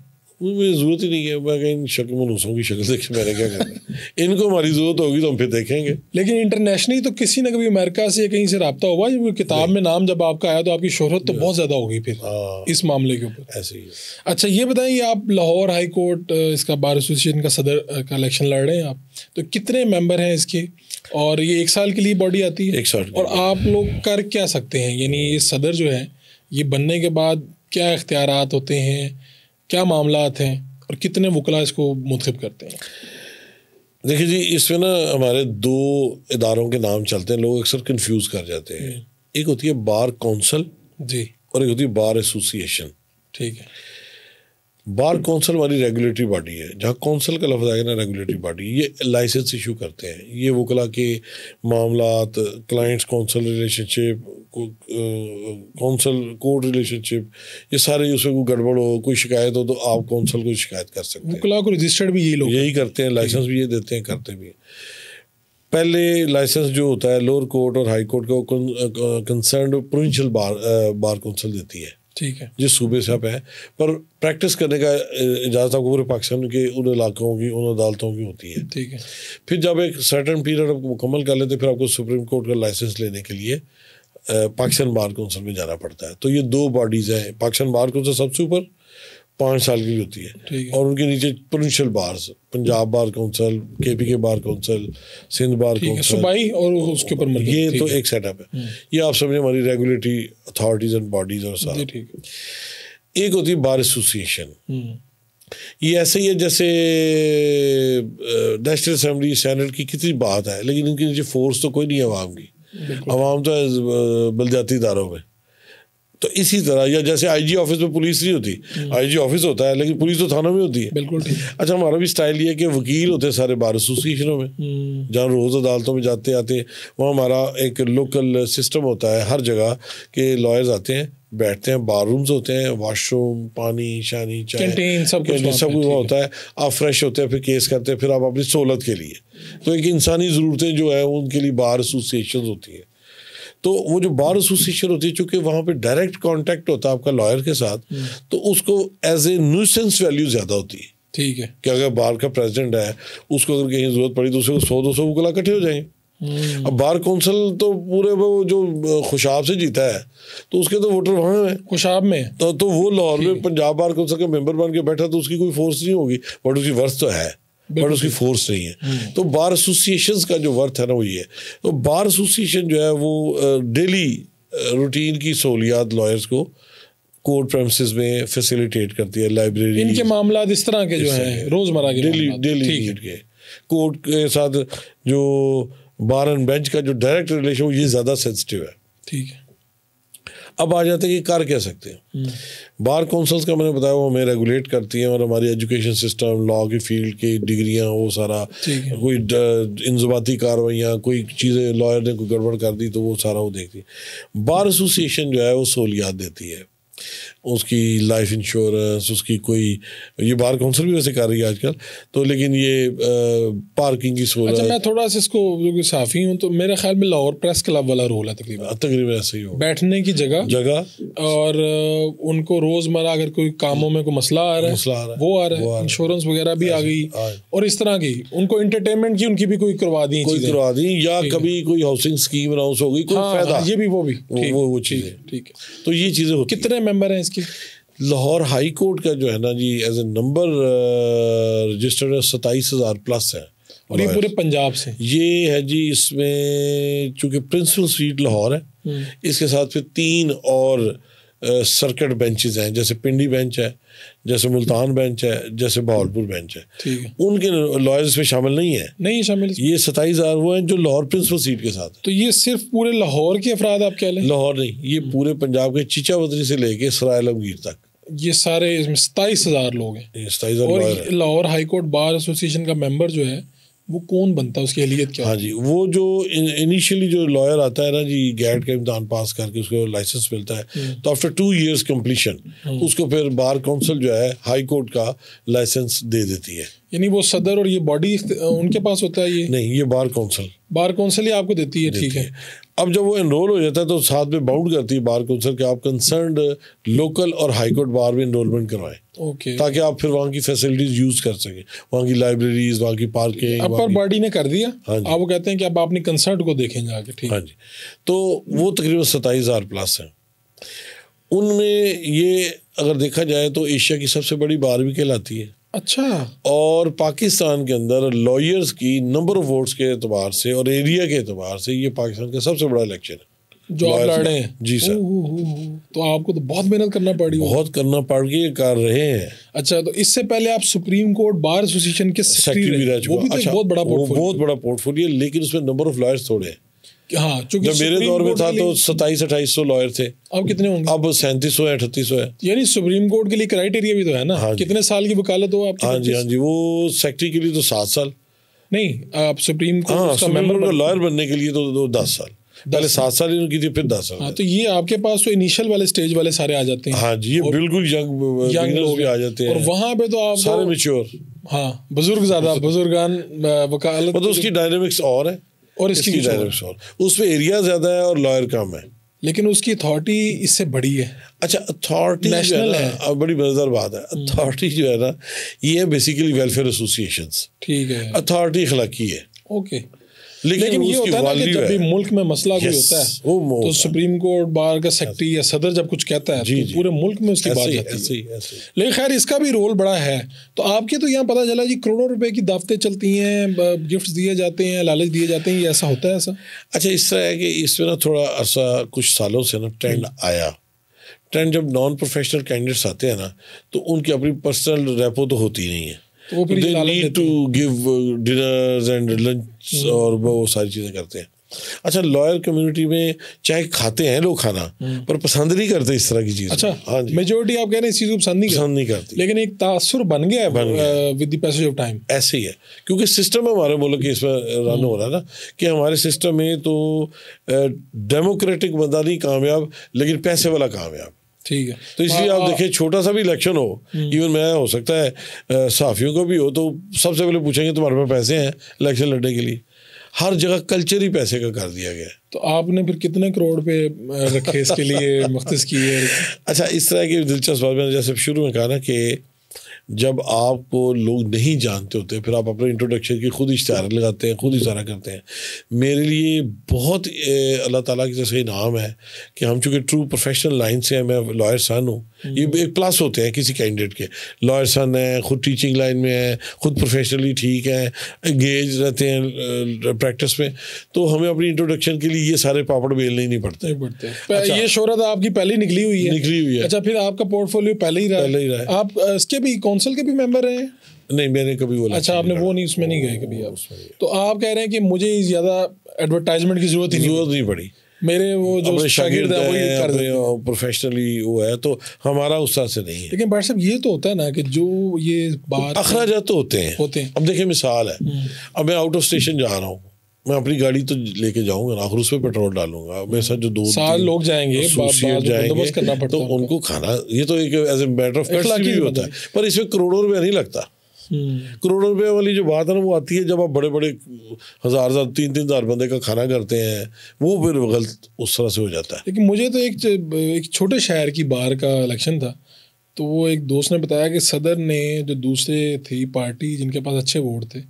कोई जरूरत ही नहीं है मैं इन शक्ल मनुसों की शक्ल देख मैंने क्या करना इनको हमारी जरूरत होगी तो हम फिर देखेंगे लेकिन इंटरनेशनली तो किसी ने कभी अमेरिका से कहीं से रबता हुआ जब किताब में नाम जब आपका आया तो आपकी शोहरत तो बहुत ज़्यादा होगी फिर हाँ। इस मामले के ऊपर ऐसे ही अच्छा ये बताएं आप लाहौर हाई कोर्ट इसका बार एसोसिएशन का सदर का इलेक्शन लड़ रहे हैं आप तो कितने मेंबर हैं इसके और ये एक साल के लिए बॉडी आती है एक साल और आप लोग कर क्या सकते हैं यानी ये सदर जो है ये बनने के बाद क्या इख्तियार होते हैं क्या मामला हैं और कितने वकला इसको मुंतब करते हैं देखिए जी इसमें ना हमारे दो इदारों के नाम चलते हैं लोग अक्सर कंफ्यूज कर जाते हैं हम्म। एक होती है बार कौंसल जी और एक होती है बार एसोसिएशन ठीक है बार कौंसल वाली रेगुलेटरी बॉडी है जहाँ कौंसिल का लफ्ज़ आएगा ना रेगुलेटरी बॉडी ये लाइसेंस इशू करते हैं ये वकला के मामला clients counsel relationship counsel court relationship ये सारे उसमें कोई गड़बड़ हो कोई शिकायत हो तो आप कौंसिल को शिकायत कर सकते हैं वकला को रजिस्टर्ड भी यही लोग यही करते हैं लाइसेंस भी ये देते हैं करते भी हैं पहले लाइसेंस जो होता है लोअर कोर्ट और हाई कोर्ट का concern provincial bar bar council देती है ठीक है जिस सूबे से आप हैं पर प्रैक्टिस करने का इजाज़त आपको पूरे पाकिस्तान के उन इलाकों की उन अदालतों की होती है ठीक है फिर जब एक सर्टन पीरियड आप मुकम्मल कर लेते फिर आपको सुप्रीम कोर्ट का लाइसेंस लेने के लिए पाकिस्तान बार कौंसिल में जाना पड़ता है तो ये दो बॉडीज़ हैं पाकिस्तान बार कौंसिल सबसे ऊपर पाँच साल की होती है और उनके नीचे provincial bars Punjab bar council K P के bar council Sindh bar council और उसके ऊपर ये तो एक सेटअप है हम्म। ये आप सबने हमारी रेगुलेटरी अथॉरिटीज एंड बॉडीज और सारे एक होती है बार एसोसिएशन हम्म। ये ऐसे ही है जैसे नेशनल असम्बली सेनेट की कितनी बात है लेकिन इनके नीचे फोर्स तो कोई नहीं है आवाम की आवाम तो बलजाती इदारों में तो इसी तरह या जैसे आईजी ऑफिस में पुलिस नहीं होती आईजी हम्म। ऑफिस होता है लेकिन पुलिस तो थानों में होती है बिल्कुल अच्छा हमारा भी स्टाइल ये कि वकील होते हैं सारे बार एसोसिएशनों में हम्म। जहाँ रोज़ अदालतों में जाते आते वहाँ हमारा एक लोकल सिस्टम होता है हर जगह के लॉयर्स आते हैं बैठते हैं बार रूम्स होते हैं वाशरूम पानी शानी चाय सब कुछ सब कुछ होता है आप फ्रेश होते हैं फिर केस करते हैं फिर आप अपनी सहूलत के लिए तो एक इंसानी ज़रूरतें जो है उनके लिए बार एसोसिएशन होती हैं तो वो जो बार एसोसिएशन हम्म। होती है चूंकि वहाँ पे डायरेक्ट कांटेक्ट होता है आपका लॉयर के साथ हम्म। तो उसको एज ए न्यूसेंस वैल्यू ज़्यादा होती है ठीक है कि अगर बार का प्रेसिडेंट है उसको अगर कहीं जरूरत पड़ी तो उसको सौ दो सौ वकला इकट्ठे हो जाएंगे हम्म। अब बार काउंसिल तो पूरे वो जो खुशाब से जीता है तो उसके तो वोटर वहां है खुशाब में तो, तो वो लाहौर में पंजाब बार काउंसिल का मेंबर बन के बैठा तो उसकी कोई फोर्स नहीं होगी बट उसकी वर्ष तो है बट उसकी फोर्स नहीं है तो बार एसोसिएशन का जो वर्थ है ना वो ये तो बार एसोसिएशन जो है वो डेली रूटीन की सहूलियात लॉयर्स को कोर्ट प्रेमिस में फैसिलिटेट करती है लाइब्रेरी इनके मामला इस तरह के जो हैं रोजमर्रा के डेली डेली के कोर्ट के साथ जो बार एंड बेंच का जो डायरेक्ट रिलेशन ये ज़्यादा सेंसिटिव है ठीक है अब आ जाते हैं कि कर कह सकते हैं हम्म। बार काउंसिल्स का मैंने बताया वो हमें रेगुलेट करती हैं और हमारी एजुकेशन सिस्टम लॉ की फील्ड की डिग्रियाँ वो सारा कोई इंजबाती कार्रवाइयाँ कोई चीज़ें लॉयर ने कोई गड़बड़ कर दी तो वो सारा वो देखती है बार एसोसिएशन जो है वो सहूलियात देती है उसकी लाइफ इंश्योरेंस उसकी कोई ये बार काउंसिल भी वैसे कर रही है आजकल तो लेकिन ये पार्किंग की सूरत अच्छा मैं थोड़ा सा इसको जो साफ़ी हूँ तो मेरे ख्याल में लाहौर प्रेस क्लब वाला रोल है तकरीबन हाँ, तकरीबन ऐसे ही हो बैठने की जगह जगह और उनको रोज़मर्रा अगर कोई कामों में कोई मसला आ रहा है मसला आ रहा है वो आ रहा है इंश्योरेंस वगैरह भी आ गई और इस तरह की उनको इंटरटेनमेंट की उनकी भी कोई करवा दी कोई करवा दी या कभी कोई हाउसिंग स्कीम अनाउंस हो गई कोई हाँ, फ़ायदा हाँ, ये भी वो भी वो वो चीज़ ठीक है तो ये चीज़ें कितने मेम्बर हैं इसके लाहौर हाई कोर्ट का जो है ना जी एज ए नंबर रजिस्टर्ड है सताईस हज़ार प्लस है और ये पूरे पंजाब से ये है जी इसमें चूंकि प्रिंसिपल सीट लाहौर है हम्म। इसके साथ फिर तीन और सर्किट uh, बेंचेज हैं जैसे पिंडी बेंच है जैसे मुल्तान बेंच है जैसे बहावलपुर बेंच है उनके लॉयर्स में शामिल नहीं है नहीं शामिल ये सताईस हज़ार वो हैं जो लाहौर प्रिंसिपल सीट के साथ तो ये सिर्फ पूरे लाहौर के अफराद आप कह लें लाहौर नहीं ये पूरे पंजाब के चीचा बदरी से लेके सराय आलमगीर तक ये सारे इसमें सताईस हज़ार लोग हैं लाहौर हाईकोर्ट बार एसोसिएशन का मेम्बर जो है वो कौन बनता है उसकी अहलियत क्या हाँ जी वो जो इनिशियली जो लॉयर आता है ना जी गैट का इम्तहान पास करके उसको लाइसेंस मिलता है हम्म। तो आफ्टर टू ईयर्स कंप्लीशन उसको फिर बार काउंसिल जो है हाई कोर्ट का लाइसेंस दे देती है यानी वो सदर और ये बॉडी उनके पास होता है ये नहीं ये बार काउंसिल बार काउंसिल ही आपको देती है ठीक है अब जब वो इनरोल हो जाता है तो साथ में बाउंड करती है बार काउंसिल कि आप कंसर्न लोकल और हाई कोर्ट बार में इनरोलमेंट करवाएं ओके ताकि आप फिर वहाँ की फैसिलिटीज यूज कर सकें वहाँ की लाइब्रेरीज वहाँ की पार्किंग अपर बॉडी ने कर दिया हाँ जी आप वो कहते हैं कि अब अपने कंसर्न को देखें जाके ठीक हाँ जी तो वो तकरीबन सताईस हज़ार प्लस हैं उनमें ये अगर देखा जाए तो एशिया की सबसे बड़ी बार भी कहलाती है अच्छा और पाकिस्तान के अंदर लॉयर्स की नंबर ऑफ वोट्स के अतबार से और एरिया के अतबार से ये पाकिस्तान का सबसे बड़ा इलेक्शन है जो आप लड़ रहे हैं जी सर तो आपको तो बहुत मेहनत करना पड़ी बहुत करना पड़ गई कर रहे हैं अच्छा तो इससे पहले आप सुप्रीम कोर्ट बार एसोसिएशन के सेक्रेटरी रह चुके तो अच्छा, बहुत बड़ा बहुत बड़ा पोर्टफोलियो लेकिन उसमें नंबर ऑफ लॉयर्स थोड़े हैं हाँ जब मेरे दौर में था तो सताईस अट्ठाईस सौ लॉयर थे अब कितने होंगे अब सैंतीस सौ अठतीस सौ है यानी सुप्रीम कोर्ट के लिए क्राइटेरिया भी तो है ना हाँ कितने साल की वकालत हो हाँ जी हाँ जी वो सेक्रेटरी के लिए तो सात साल नहीं आप हाँ, सुप्रीम कोर्ट का लॉयर बनने के लिए तो, तो दस साल पहले सात साल इनकी थी फिर दस साल हाँ, तो ये आपके पास तो इनिशियल वाले स्टेज वाले सारे आ जाते हैं हाँ जी ये बिल्कुल यंग uh, यंग भी आ जाते हैं और पे तो आप सारे मेच्योर हाँ बुजुर्ग ज्यादा बुजुर्गान वकालत मतलब उसकी डायनेमिक्स और है और इसकी, और उसमें एरिया ज़्यादा है और लॉयर कम है लेकिन उसकी अथॉरिटी इससे बड़ी है अच्छा अथॉरिटी नेशनल है, है। बड़ी मजेदार बात है अथॉरिटी हम्म। जो है ना ये है बेसिकली वेलफेयर एसोसिएशन ठीक है अथॉरिटी अखलाकी है ओके लेकिन ये होता है ना कि जब भी मुल्क में मसला कोई होता है तो सुप्रीम कोर्ट बार का सेक्रेटरी या सदर जब कुछ कहता है जी, तो पूरे मुल्क में उसकी बात जाती है लेकिन खैर इसका भी रोल बड़ा है तो आपके तो यहाँ पता चला जी करोड़ों रुपए की दावतें चलती हैं गिफ्ट दिए जाते हैं लालच दिए जाते हैं ये ऐसा होता है ऐसा अच्छा इस तरह है कि इसमें ना थोड़ा ऐसा कुछ सालों से ना ट्रेंड हम्म। आया ट्रेंड जब नॉन प्रोफेशनल कैंडिडेट्स आते हैं ना तो उनकी अपनी पर्सनल रेपो तो होती नहीं है तो वो फिर need to give dinners and lunch और वो सारी चीज़ें करते हैं अच्छा लॉयर कम्युनिटी में चाहे खाते हैं लोग खाना हम्म। पर पसंद नहीं करते इस तरह की चीज अच्छा हाँ मेजोरिटी आप कह रहे हैं इस चीज को पसंद नहीं पसंद नहीं करती लेकिन एक तासुर बन गया है बन with the passage of time ऐसे ही है क्योंकि सिस्टम हमारे मुल्क कि इसमें रन हो हम्म। रहा है ना कि हमारे सिस्टम में तो डेमोक्रेटिक uh, बंदा नहीं कामयाब लेकिन पैसे वाला कामयाब ठीक है तो इसलिए हाँ, आप हाँ। देखिए छोटा सा भी इलेक्शन हो इवन मैं हो सकता है साफियों को भी हो तो सबसे पहले पूछेंगे तुम्हारे पास पैसे हैं इलेक्शन लड़ने के लिए हर जगह कल्चर ही पैसे का कर दिया गया तो आपने फिर कितने करोड़ पे रखे इसके लिए मख्त किए अच्छा इस तरह की दिलचस्प बात मैंने जैसे शुरू में कहा ना कि जब आपको लोग नहीं जानते होते फिर आप अपने इंट्रोडक्शन की खुद इश्तहार लगाते हैं खुद इशारा करते हैं मेरे लिए बहुत अल्लाह ताला की जैसे इनाम है कि हम चूँकि ट्रू प्रोफेशनल लाइन से हैं मैं लॉयर सन हूँ ये हम्म। एक प्लस होते हैं किसी कैंडिडेट के लॉयर सन है खुद टीचिंग लाइन में है खुद प्रोफेशनली ठीक है एंगेज रहते हैं प्रैक्टिस में तो हमें अपनी इंट्रोडक्शन के लिए ये सारे पापड़ बेलने ही नहीं पड़ते अच्छा, ये शोहरत आपकी पहले निकली हुई है निकली हुई है अच्छा फिर आपका पोर्टफोलियो पहले ही रहा पहले ही रहा आप इसके भी काउंसिल के भी मेम्बर रहे हैं नहीं मैंने कभी बोला अच्छा आपने वो नहीं उसमें नहीं गए कभी आप तो आप कह रहे हैं कि मुझे ज़्यादा एडवर्टाइजमेंट की जरूरत ही जरूरत नहीं पड़ी मेरे वो जो शागिर्द है वही कर रहे दे प्रोफेशनली वो है तो हमारा उत्साह से नहीं है लेकिन भाई साहब ये तो होता है ना कि जो ये बात तो अखराज तो होते हैं होते हैं अब देखिए मिसाल है हम्म। अब मैं आउट ऑफ स्टेशन जा रहा हूँ मैं अपनी गाड़ी तो लेके जाऊंगा ना आखिर उस पर पेट्रोल डालूंगा मेरे साथ जो दो साल लोग जाएंगे तो जाएंगे तो उनको खाना ये तो एक एज ए मैटर ऑफ होता है पर इसमें करोड़ों रुपया नहीं लगता हम्म। करोड़ों रुपए वाली जो बात है ना वो आती है जब आप बड़े बड़े हजार हजार तीन तीन हजार बंदे का खाना करते हैं वो फिर गलत उस तरह से हो जाता है लेकिन मुझे तो एक एक छोटे शहर की बाहर का इलेक्शन था तो वो एक दोस्त ने बताया कि सदर ने जो दूसरे थी पार्टी जिनके पास अच्छे वोट थे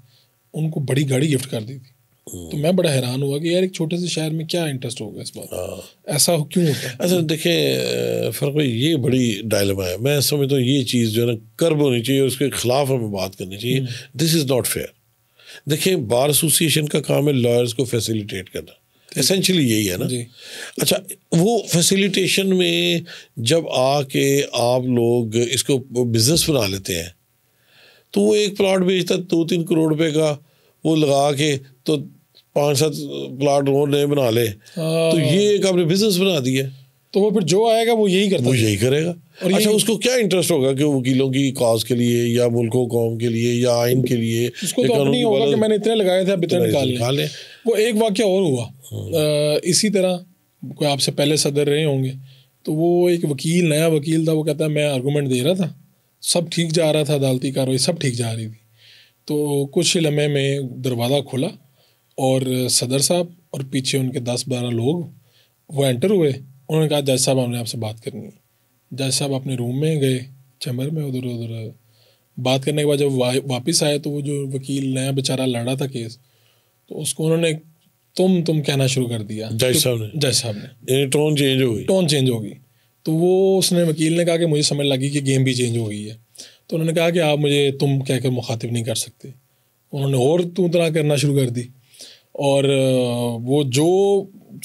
उनको बड़ी गाड़ी गिफ्ट कर दी थी तो मैं बड़ा हैरान हुआ कि यार एक छोटे से शहर में क्या इंटरेस्ट होगा इस बात हाँ। ऐसा क्यों अच्छा देखें फर्क ये बड़ी डायलमा है मैं समझता हूँ ये चीज़ जो है ना कर्ब होनी चाहिए उसके खिलाफ हमें बात करनी चाहिए दिस इज़ नॉट फेयर देखें बार एसोसिएशन का काम है लॉयर्स को फैसिलिटेट करना एसेंशली यही है ना अच्छा वो फैसिलिटेशन में जब आके आप लोग इसको बिजनेस बना लेते हैं तो वो एक प्लॉट बेचता दो तीन करोड़ रुपए का वो लगा के तो पाँच सात प्लाट नए बना ले तो हाँ। ये एक आपने बिजनेस बना दिया तो वो फिर जो आएगा वो यही करता वो यही करेगा और अच्छा उसको क्या इंटरेस्ट होगा कि वकीलों की काज के लिए या मुल्कों कौम के लिए या आइन के लिए उसको तो नहीं होगा कि मैंने इतने लगाए थे अब इतने निकाल लें वो एक वाक्य और हुआ हाँ। इसी तरह कोई आपसे पहले सदर रहे होंगे तो वो एक वकील नया वकील था वो कहता है मैं आर्गूमेंट दे रहा था सब ठीक जा रहा था अदालती कार्रवाई सब ठीक जा रही थी तो कुछ लम्हे में दरवाज़ा खुला और सदर साहब और पीछे उनके दस बारह लोग वो एंटर हुए उन्होंने कहा जज साहब हमने आपसे बात करनी है जज साहब अपने रूम में गए चैम्बर में उधर उधर बात करने के बाद जब वा, वापस आए तो वो जो वकील नया बेचारा लड़ा था केस तो उसको उन्होंने तुम तुम कहना शुरू कर दिया जज साहब ने जज साहब ने टोन चेंज हो गई टोन चेंज होगी तो वो उसने वकील ने कहा कि मुझे समझ लगी कि गेम भी चेंज हो गई है तो उन्होंने कहा कि आप मुझे तुम कहकर मुखातिब नहीं कर सकते उन्होंने और तू तरह करना शुरू कर दी और वो जो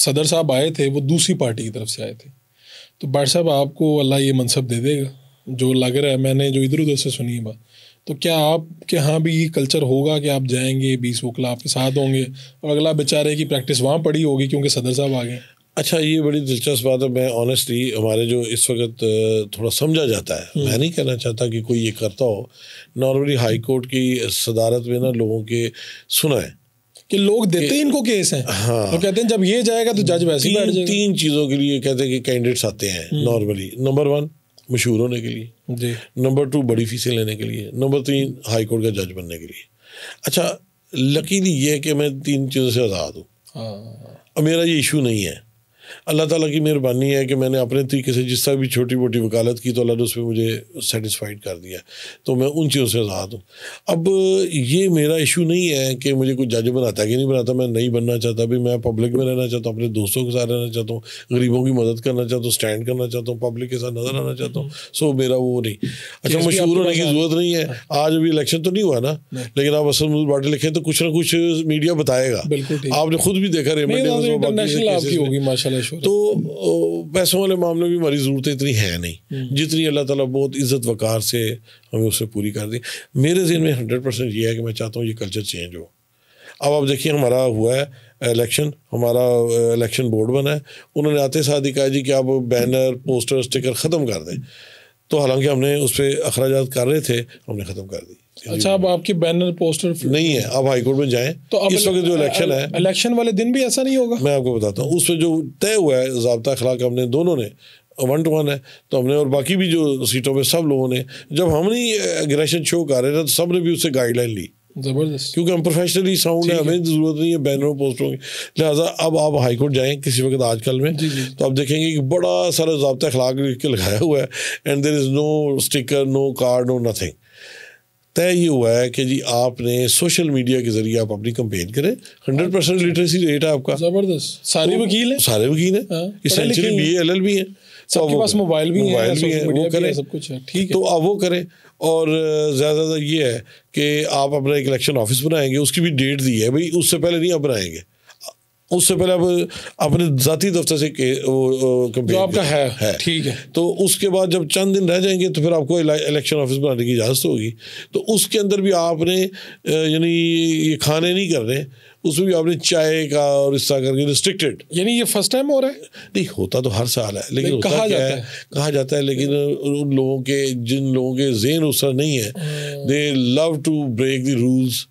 सदर साहब आए थे वो दूसरी पार्टी की तरफ से आए थे तो बाट साहब आपको अल्लाह ये मनसब दे देगा जो लग रहा है मैंने जो इधर उधर से सुनी है बात तो क्या आपके यहाँ भी ये कल्चर होगा कि आप जाएंगे बीस वोकला आपके साथ होंगे और अगला बेचारे की प्रैक्टिस वहाँ पड़ी होगी क्योंकि सदर साहब आ गए अच्छा ये बड़ी दिलचस्प बात है मैं ऑनेस्टली हमारे जो इस वक्त थोड़ा समझा जाता है हम्म। मैं नहीं कहना चाहता कि कोई ये करता हो नॉर्मली हाई कोर्ट की सदारत में ना लोगों के सुना है कि लोग देते इनको केस है हाँ। और कहते हैं जब ये जाएगा तो जज वैसे ही बैठ तीन चीज़ों के लिए कहते हैं कि कैंडिडेट्स आते हैं नॉर्मली नंबर वन मशहूर होने के लिए नंबर टू बड़ी फीसें लेने के लिए नंबर तीन हाई कोर्ट का जज बनने के लिए अच्छा लकीली ये है कि मैं तीन चीज़ों से आज़ाद हूँ और हाँ। मेरा ये इशू नहीं है अल्लाह ताला की मेहरबानी है कि मैंने अपने तरीके से जिस तरह भी छोटी मोटी वकालत की तो अल्लाह ने उस पर मुझे सेटिस्फाइड कर दिया तो मैं उन चीज़ों से आज़ाद हूँ अब ये मेरा इशू नहीं है कि मुझे कोई जज बनाता कि नहीं बनाता मैं नहीं बनना चाहता भी मैं पब्लिक में रहना चाहता हूँ अपने दोस्तों के साथ रहना चाहता हूँ गरीबों की मदद करना चाहता हूँ स्टैंड करना चाहता हूँ पब्लिक के साथ नजर आना हम्म, चाहता हूँ सो हम्म। मेरा वो नहीं अच्छा मशहूर होने की ज़रूरत नहीं है हाँ। आज अभी इलेक्शन तो नहीं हुआ ना लेकिन आप असल पार्टी लिखे तो कुछ ना कुछ मीडिया बताएगा आपने खुद भी देखा रेमंड होगी तो पैसों वाले मामले में हमारी ज़रूरतें इतनी है नहीं हम्म। जितनी अल्लाह ताला बहुत इज़्ज़त वकार से हमें उससे पूरी कर दी मेरे जहन में हंड्रेड परसेंट ये है कि मैं चाहता हूँ ये कल्चर चेंज हो अब आप देखिए हमारा हुआ है इलेक्शन हमारा इलेक्शन बोर्ड बना है उन्होंने आते साथ ही कहा जी कि आप बैनर पोस्टर स्टिकर ख़त्म कर दें तो हालांकि हमने उस पर अखराज कर रहे थे हमने ख़त्म कर दी अच्छा अब आपकी बैनर पोस्टर नहीं है अब हाईकोर्ट में जाए तो अब इस वक्त जो इलेक्शन है इलेक्शन वाले दिन भी ऐसा नहीं होगा मैं आपको बताता हूँ उसमें जो तय हुआ है जबता अखलाक हमने दोनों ने वन टू वन है तो हमने और बाकी भी जो सीटों में सब लोगों ने जब हम नहीं एग्रेशन शो कर रहे थे तो सब ने भी उससे गाइडलाइन ली जबरदस्त क्योंकि हम प्रोफेशनली साउंड है हमें जरूरत नहीं है बैनरों पोस्टरों की लिहाजा अब आप हाईकोर्ट जाएं किसी वक्त आजकल में जी जी। तो आप देखेंगे कि बड़ा सारा जबता अखलाक के लगाया हुआ है and there is no sticker no card no nothing तय ये हुआ है कि जी आपने सोशल मीडिया के जरिए आप अपनी कंपेन करें हंड्रेड परसेंट लिटरेसी रेट है आपका जबरदस्त सारे तो वकील हैं सारे वकील हैं इसेंचुअली बी एल एल भी है सबके तो पास मोबाइल भी मोबाइल भी है वो करें सब कुछ है ठीक है तो अब वो करें और ज़्यादातर ये है कि आप अपना एक इलेक्शन ऑफिस बनाएंगे उसकी भी डेट दी है भाई उससे पहले नहीं आप बनाएंगे उससे पहले आप अपने जाती दफ्तर से जो आपका है, है ठीक है तो उसके बाद जब चंद दिन रह जाएंगे तो फिर आपको इलेक्शन ऑफिस बनाने की इजाज़त होगी तो उसके अंदर भी आपने यानी ये खाने नहीं कर रहे उसमें भी आपने चाय का और इस तरह करके रिस्ट्रिक्टेड यानी ये फर्स्ट टाइम हो रहा है नहीं होता तो हर साल है लेकिन कहा जाता है, है कहा जाता है लेकिन उन लोगों के जिन लोगों के जेन उस तरह नहीं है they love to break the rules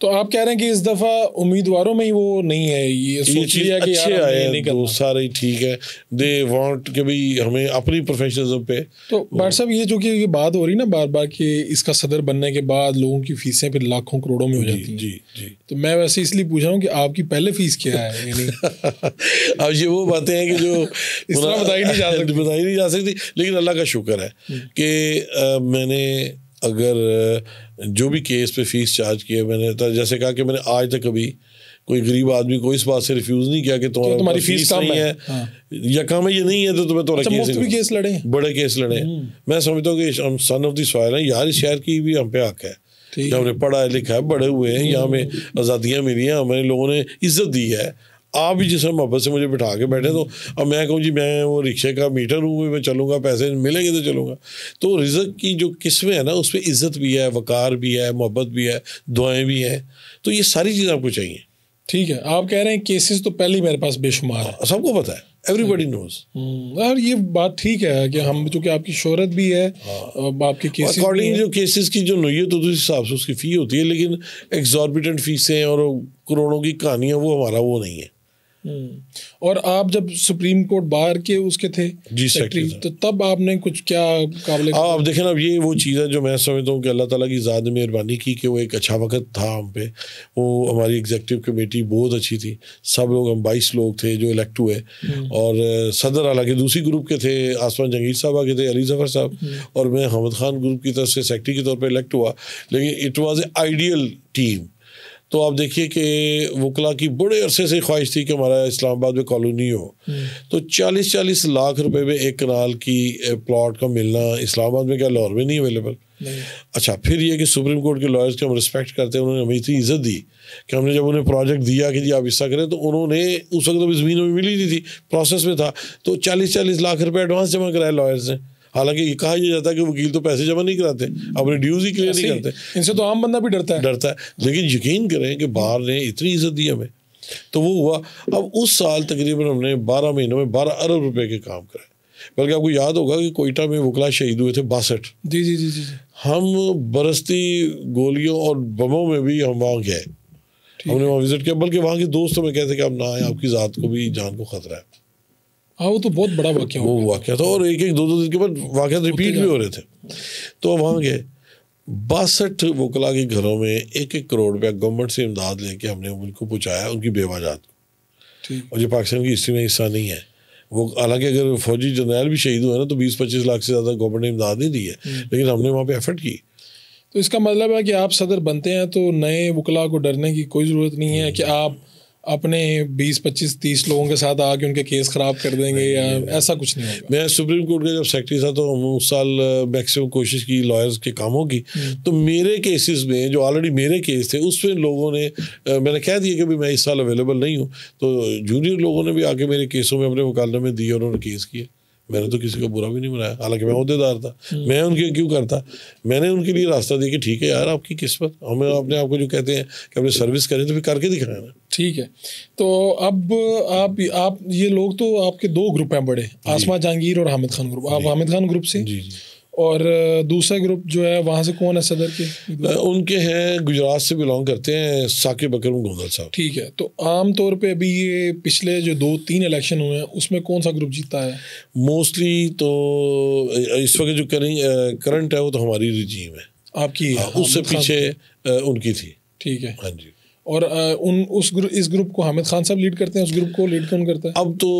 तो आप कह रहे हैं कि इस दफा उम्मीदवारों में ही वो नहीं है ये सोच लिया कि अच्छे आए हैं दो सारे ठीक है दे वांट कि भाई हमें अपनी प्रोफेशनलिज्म पे तो भाई साहब ये जो कि ये बात हो रही ना बार बार कि इसका सदर बनने के बाद लोगों की फीसें फिर लाखों करोड़ों में हो जाती हैं जी जी तो मैं वैसे इसलिए पूछ रहा हूँ कि आपकी पहले फीस क्या है अब ये वो बातें हैं कि जो बताई नहीं जा सकती बताई नहीं जा सकती लेकिन अल्लाह का शुक्र है हम्म। कि मैंने अगर जो भी केस पे फीस चार्ज किए मैंने तो जैसे कहा कि मैंने आज तक कभी कोई गरीब आदमी को इस बात से रिफ्यूज नहीं किया कि तुम्हारा तो तुम्हारी फीस कम है, है। हाँ। या कम है ये नहीं है तो तुम्हें तो रखिए केस, केस लड़े बड़े केस लड़े हम्म। मैं समझता हूँ कि हम सन ऑफ दी सॉयल हैं यार इस शहर की भी हम पे हक है हमने पढ़ा है लिखा है बड़े हुए हैं यहाँ हमें हम्म। आज़ादियाँ मिली हैं हमें लोगों ने इज्जत दी है आप भी जिस मोहब्बत से मुझे बिठा के बैठे तो अब मैं कहूँ जी मैं वो रिक्शे का मीटर हूँ मैं चलूँगा पैसे मिलेंगे तो चलूँगा तो रिजक की जो किस्में हैं ना उस पर इज़्ज़त भी है वक़ार भी है मोहब्बत भी है दुआएँ भी हैं तो ये सारी चीज़ें आपको चाहिए ठीक है आप कह रहे हैं केसेस तो पहले ही मेरे पास बेशुमार है हाँ, सबको पता है एवरीबडी नोज हम्म। हम्म, और ये बात ठीक है कि हम चूँकि आपकी शोहरत भी है हाँ। आपके केसेस अकॉर्डिंग जो केसेस की जो नोयत होती है उस हिसाब से उसकी फ़ी होती है लेकिन एग्जॉर्बिटेंट फीसें और करोड़ों की कहानियाँ वो हमारा वो नहीं है हम्म। और आप जब सुप्रीम कोर्ट बाहर के उसके थे जी सेक्रेटरी तो तब आपने कुछ क्या काबिल हाँ आप देखें ना ये वो चीज़ है जो मैं समझता हूँ कि अल्लाह ताला की ज़्यादा मेहरबानी की कि वो एक अच्छा वक्त था हम पे वो हमारी एग्जेक्टिव कमेटी बहुत अच्छी थी सब लोग हम बाईस लोग थे जो इलेक्ट हुए हम्म। और सदर हालांकि दूसरी ग्रुप के थे आसमान जंगीर साहब आगे थे अली जफ़र साहब हम्म। और मैं हमद खान ग्रुप की तरफ से सेक्रेटरी के तौर पर इलेक्ट हुआ लेकिन it was a ideal team तो आप देखिए कि वकला की बड़े अरसे से ख्वाहिश थी कि हमारा इस्लामाबाद में कॉलोनी हो हम्म। तो चालीस चालीस लाख रुपए में एक कनाल की प्लॉट का मिलना इस्लामाबाद में क्या लाहौर में नहीं अवेलेबल अच्छा फिर ये कि सुप्रीम कोर्ट के लॉयर्स के हम रिस्पेक्ट करते हैं उन्होंने हमें इतनी इज्जत दी कि हमने जब उन्हें प्रोजेक्ट दिया कि जी आप हिस्सा करें तो उन्होंने उस वक्त तो जमीन हमें मिली नहीं थी प्रोसेस में था तो चालीस चालीस लाख रुपये एडवांस जमा कराया लॉयर्स ने हालांकि ये कहा यह जाता है कि वकील तो पैसे जमा नहीं कराते अपने ड्यूज ही क्लियर नहीं करते इनसे तो आम बंदा भी डरता है डरता है लेकिन यकीन करें कि बाहर ने इतनी इज्जत दी हमें तो वो हुआ अब उस साल तकरीबन हमने बारह महीनों में बारह अरब रुपये के काम कराए बल्कि आपको याद होगा कि कोयटा में वकला शहीद हुए थे बासठ जी जी जी जी हम बरसती गोलियों और बमों में भी हम वहाँ गए हमने वहाँ विजिट किया बल्कि वहाँ के दोस्तों में कहते कि आप ना आए आपकी ज़ात को भी जान को खतरा है हाँ वो तो बहुत बड़ा वाक्य वो वाक्य था और एक एक दो दो दिन के बाद वाक़ रिपीट भी हो रहे थे तो वहाँ गए बासठ वकला के घरों में एक एक करोड़ रुपया गवर्नमेंट से इमदाद लेके हमने उनको पहुँचाया उनकी बेवाजात को और जो पाकिस्तान की हिस्ट्री में हिस्सा नहीं है वो हालांकि अगर फौजी जनरल भी शहीद हुए ना तो बीस पच्चीस लाख से ज़्यादा गवर्नमेंट ने इमदाद नहीं दी है हम्म। लेकिन हमने वहाँ पर एफर्ट की तो इसका मतलब है कि आप सदर बनते हैं तो नए वकला को डरने की कोई ज़रूरत नहीं है हम्म। कि आप अपने 20 25 30 लोगों के साथ आके उनके केस ख़राब कर देंगे या ऐसा कुछ नहीं मैं सुप्रीम कोर्ट का जब सेक्रेटरी था तो उस साल मैक्सिमम कोशिश की लॉयर्स के कामों की हम्म। तो मेरे केसेस में जो ऑलरेडी मेरे केस थे उसमें लोगों ने मैंने कह दिया कि भाई मैं इस साल अवेलेबल नहीं हूँ तो जूनियर लोगों ने भी आके मेरे केसों में अपने मुकाले में दिए और उन्होंने केस किया मैंने तो किसी को बुरा भी नहीं बनाया हालांकि मैं अहदेदार हम्म। था हम्म। मैं उनके क्यों करता मैंने उनके लिए रास्ता दिया कि ठीक है यार आपकी किस्मत हमें अपने आपको जो कहते हैं कि अपने सर्विस करें तो फिर करके दिखाया ना ठीक है तो अब आप आप ये लोग तो आपके दो ग्रुप हैं बड़े आसमा जहांगीर और हामिद खान ग्रुप आप हामिद खान ग्रुप से जी जी और दूसरा ग्रुप जो है वहाँ से कौन है सदर के उनके हैं गुजरात से बिलोंग करते हैं साकिब अकरम गोंदल साहब ठीक है तो आम तौर पे अभी ये पिछले जो दो तीन इलेक्शन हुए हैं उसमें कौन सा ग्रुप जीता है मोस्टली तो इस वक्त जो करंट है वो तो हमारी रिजीम है आपकी आ, हाँ, हाँ, उससे पीछे उनकी थी ठीक है हाँ जी और उन उस ग्रुप इस ग्रुप को हामिद खान साहब लीड करते हैं उस ग्रुप को लीड कौन करता है अब तो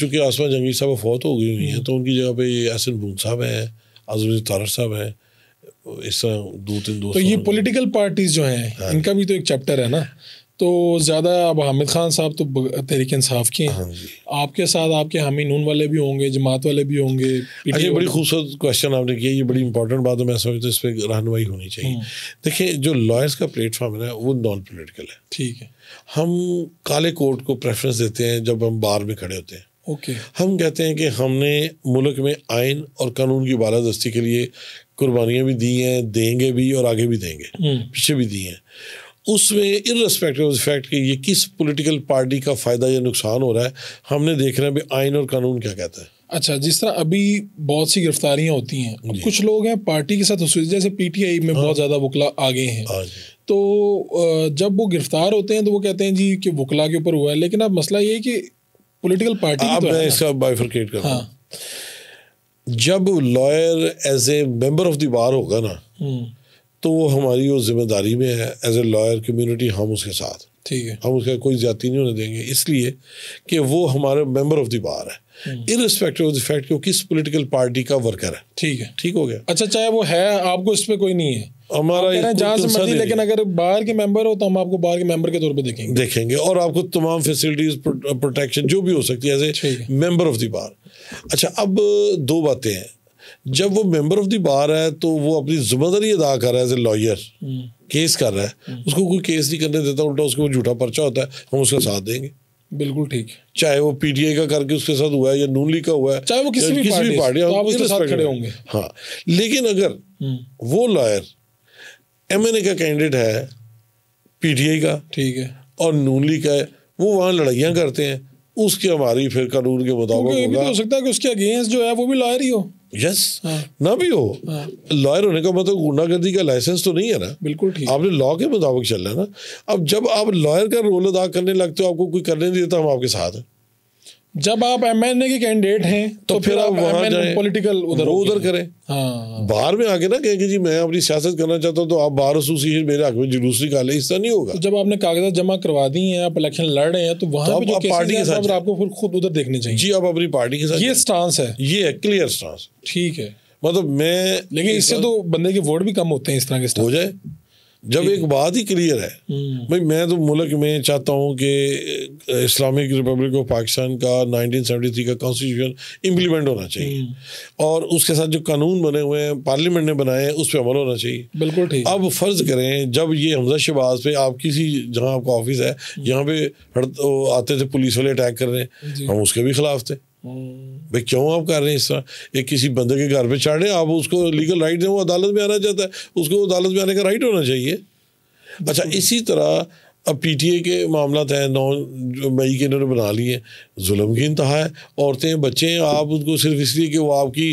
चूंकि आसमा जंगी साहब फौत हो गई हुई हैं हम्म। तो उनकी जगह पे ये असन बून साहब हैं आजम तारा साहब हैं इस दो तीन दोस्त तो ये पॉलिटिकल पार्टीज जो हैं हाँ। इनका भी तो एक चैप्टर है ना तो ज़्यादा अब हामिद खान साहब तो तहरीक इंसाफ के हैं हाँ आपके साथ आपके हामी नून वाले भी होंगे जमात वाले भी होंगे अच्छा, ये बड़ी खूबसूरत क्वेश्चन आपने किया ये बड़ी इंपॉर्टेंट बात है मैं समझता हूँ इस पर रहनवाई होनी चाहिए हम्म। देखिए जो लॉयर्स का प्लेटफॉर्म है वो नॉन पोलिटिकल है ठीक है हम काले कोर्ट को प्रेफरेंस देते हैं जब हम बार में खड़े होते हैं ओके हम कहते हैं कि हमने मुल्क में आइन और कानून की बालादस्ती के लिए कुर्बानियाँ भी दी हैं देंगे भी और आगे भी देंगे हम्म। पीछे भी दी हैं उसमें इरेस्पेक्टिव ऑफ फैक्ट कि ये किस पॉलिटिकल पार्टी का फ़ायदा या नुकसान हो रहा है हमने देख रहे हैं आइन और कानून क्या कहता है अच्छा जिस तरह अभी बहुत सी गिरफ्तारियां होती हैं कुछ लोग हैं पार्टी के साथ जैसे पीटीआई में हाँ। बहुत ज़्यादा वकला आगे हैं हाँ तो जब वो गिरफ्तार होते हैं तो वो कहते हैं जी कि वकला के ऊपर हुआ है लेकिन अब मसला ये है कि पॉलिटिकल पार्टी आप तो मैं इसका बाइफिकेट कर हाँ. जब lawyer as a member of the bar होगा ना हम्म। तो वो हमारी वो जिम्मेदारी में है एज ए लॉयर कम्युनिटी हम उसके साथ ठीक है हम उसका कोई ज्यादा नहीं होने देंगे इसलिए कि वो हमारे मेंबर ऑफ द बार है इररिस्पेक्टिव ऑफ द फैक्ट कि वो किस पॉलिटिकल पार्टी का वर्कर है ठीक है ठीक हो गया अच्छा चाहे वो है आपको इस पर कोई नहीं है हमारा जहाँ से मर्जी लेकिन अगर बाहर के मेंबर हो तो हम आपको बाहर के मेंबर के तौर पे देखेंगे देखेंगे और आपको तमाम फैसिलिटीज प्रोटेक्शन uh, जो भी हो सकती है as a member of the bar अच्छा अब uh, दो बातें हैं जब वो मेंबर ऑफ द बार है तो वो अपनी जिम्मेदारी अदा कर रहा है एज ए लॉयर केस कर रहा है हम्म। उसको कोई केस नहीं करने देता उल्टा उसको झूठा पर्चा होता है हम उसका साथ देंगे बिल्कुल ठीक चाहे वो पीटीए का करके उसके साथ हुआ है या नून लीग का हुआ है चाहे वो किसी भी किसी भी पार्टी तो उसके साथ खड़े होंगे हाँ लेकिन अगर हम्म। वो लॉयर एमएनए का कैंडिडेट है पीटीआई का ठीक है और नून लीग का है वो वहाँ लड़ाइयाँ करते हैं उसके हमारी फिर कानून के मुताबिक तो हो सकता है कि उसके अगेंस्ट जो है वो भी लॉयर ही हो यस हाँ। ना भी हो लॉयर हाँ। होने का मतलब गुंडागर्दी का लाइसेंस तो नहीं है ना बिल्कुल ठीक आपने लॉ के मुताबिक चलना है ना अब जब आप लॉयर का रोल अदा करने लगते हो आपको कोई करने नहीं देता हम आपके साथ हैं जब आप एम एन ए के कैंडिडेट हैं तो, तो फिर आप वहाँ पोलिटिकल उधर उधर करें हाँ बाहर में आके ना कहें कि जी मैं अपनी सियासत करना चाहता हूँ तो आप बार एसोसिएशन मेरे हक में जुलूस निकाले इस तरह नहीं होगा तो जब आपने कागजात जमा करवा दी हैं आप इलेक्शन लड़ रहे हैं तो वहाँ तो पे पार्टी के साथ आपको फिर खुद उधर देखने चाहिए जी आप अपनी पार्टी के साथ ये स्टांस है ये है क्लियर स्टांस ठीक है मतलब मैं लेकिन इससे तो बंदे के वोट भी कम होते हैं इस तरह के हो जाए जब एक बात ही क्लियर है हम्म। भाई मैं तो मुल्क में चाहता हूँ कि इस्लामिक रिपब्लिक ऑफ पाकिस्तान का 1973 का कॉन्स्टिट्यूशन इम्प्लीमेंट होना चाहिए हम्म। और उसके साथ जो कानून बने हुए हैं पार्लियामेंट ने बनाए हैं उस पर अमल होना चाहिए बिल्कुल ठीक अब फ़र्ज़ करें जब ये हमजा शहबाज पे आप किसी जहाँ आपका ऑफिस है हम्म। यहाँ पे आते थे पुलिस वाले अटैक कर रहे हैं हम उसके भी खिलाफ थे भाई क्यों आप कर रहे हैं इस तरह एक किसी बंदे के घर पे हैं आप उसको लीगल राइट दें वो अदालत में आना चाहता है उसको अदालत में आने का राइट होना चाहिए अच्छा इसी तरह अब पी टी ए के मामला हैं नौ मई के इन्होंने बना लिए जुल्म की इंतहा है औरतें बच्चे हैं आप उनको सिर्फ इसलिए कि वो आपकी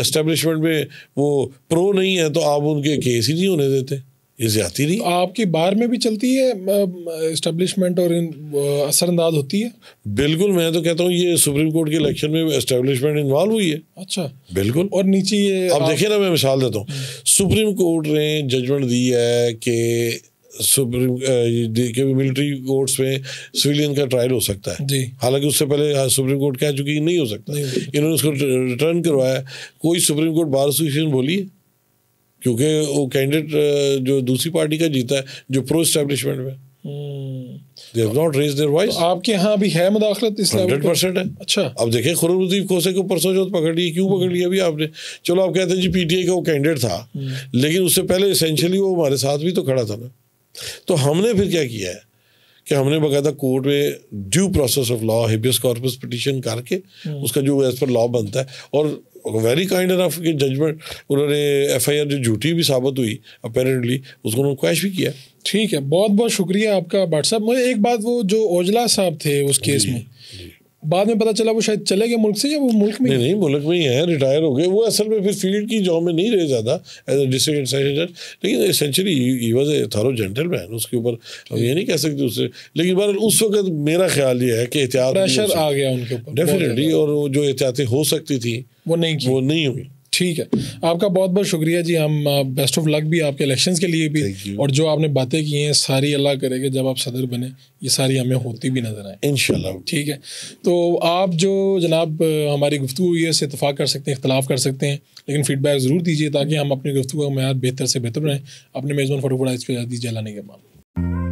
एस्टेब्लिशमेंट में वो प्रो नहीं है तो आप उनके केस ही नहीं होने देते ये ज्यादा नहीं आपकी बार में भी चलती है इस्टेब्लिशमेंट और इन असरअंदाज होती है बिल्कुल मैं तो कहता हूँ ये सुप्रीम कोर्ट के इलेक्शन में इस्टेब्लिशमेंट इन्वॉल्व हुई है अच्छा बिल्कुल और नीचे ये अब देखिए ना मैं मिसाल देता हूँ हम्म। सुप्रीम कोर्ट ने जजमेंट दी है कि सुप्रीम के मिलिट्री कोर्ट्स में सिविलियन का ट्रायल हो सकता है जी हालांकि उससे पहले हाँ, सुप्रीम कोर्ट कह चुकी नहीं हो सकता इन्होंने उसको रिटर्न करवाया कोई सुप्रीम कोर्ट बार एसोसिएशन बोली है क्योंकि वो कैंडिडेट जो दूसरी पार्टी का जीता है जो प्रो स्टैब्लिशमेंट में नॉट रेज देयर वॉइस आपके यहाँ अभी है मुदाखलत इस है अच्छा अब देखिए खुरजीफ खोसे को परसों जो पकड़ लिए क्यों पकड़ लिया अभी आपने चलो आप कहते हैं जी पीटीए का वो कैंडिडेट था हम्म। लेकिन उससे पहले इसेंशली वो हमारे साथ भी तो खड़ा था ना तो हमने फिर क्या किया है कि हमने बकायदा कोर्ट में due process of law habeas corpus petition करके हम्म। उसका जो एज पर लॉ बनता है और वेरी काइंड इनफ के जजमेंट उन्होंने आर जो झूठी भी साबित हुई अपेरेंटली उसको उन्होंने कैश भी किया ठीक है बहुत बहुत शुक्रिया आपका भट्ट साहब मुझे एक बात वो जो ओजला साहब थे उस केस में बाद में पता चला वो शायद चले गए मुल्क से या वो मुल्क में नहीं नहीं मुल्क में ही हैं रिटायर हो गए वो असल में फिर फील्ड की जॉब में नहीं रहे ज़्यादा एज ए डिस्ट्रिक्ट सेक्रेटरी लेकिन essentially he was a thorough gentleman उसके ऊपर हम ये नहीं कह सकते उससे लेकिन बहर उस वक्त मेरा ख्याल ये है कि एहतियात प्रेशर आ गया उनके ऊपर डेफिनेटली और जो एहतियातें हो सकती थी वो नहीं वो नहीं हुई ठीक है आपका बहुत बहुत शुक्रिया जी हम बेस्ट ऑफ लक भी आपके इलेक्शंस के लिए भी और जो आपने बातें की हैं सारी अल्लाह करेगा जब आप सदर बने ये सारी हमें होती भी नज़र आए इन ठीक है तो आप जो जनाब हमारी गुफ्तु हुई है इतफाक़ कर सकते हैं इख्तलाफ कर सकते हैं लेकिन फीडबैक ज़रूर दीजिए ताकि हम अपनी गुफ्तु का मैार बेहतर से बेहतर रहें अपने मेज़बान फटोफड़ा इसको दीजिए लाने के बाद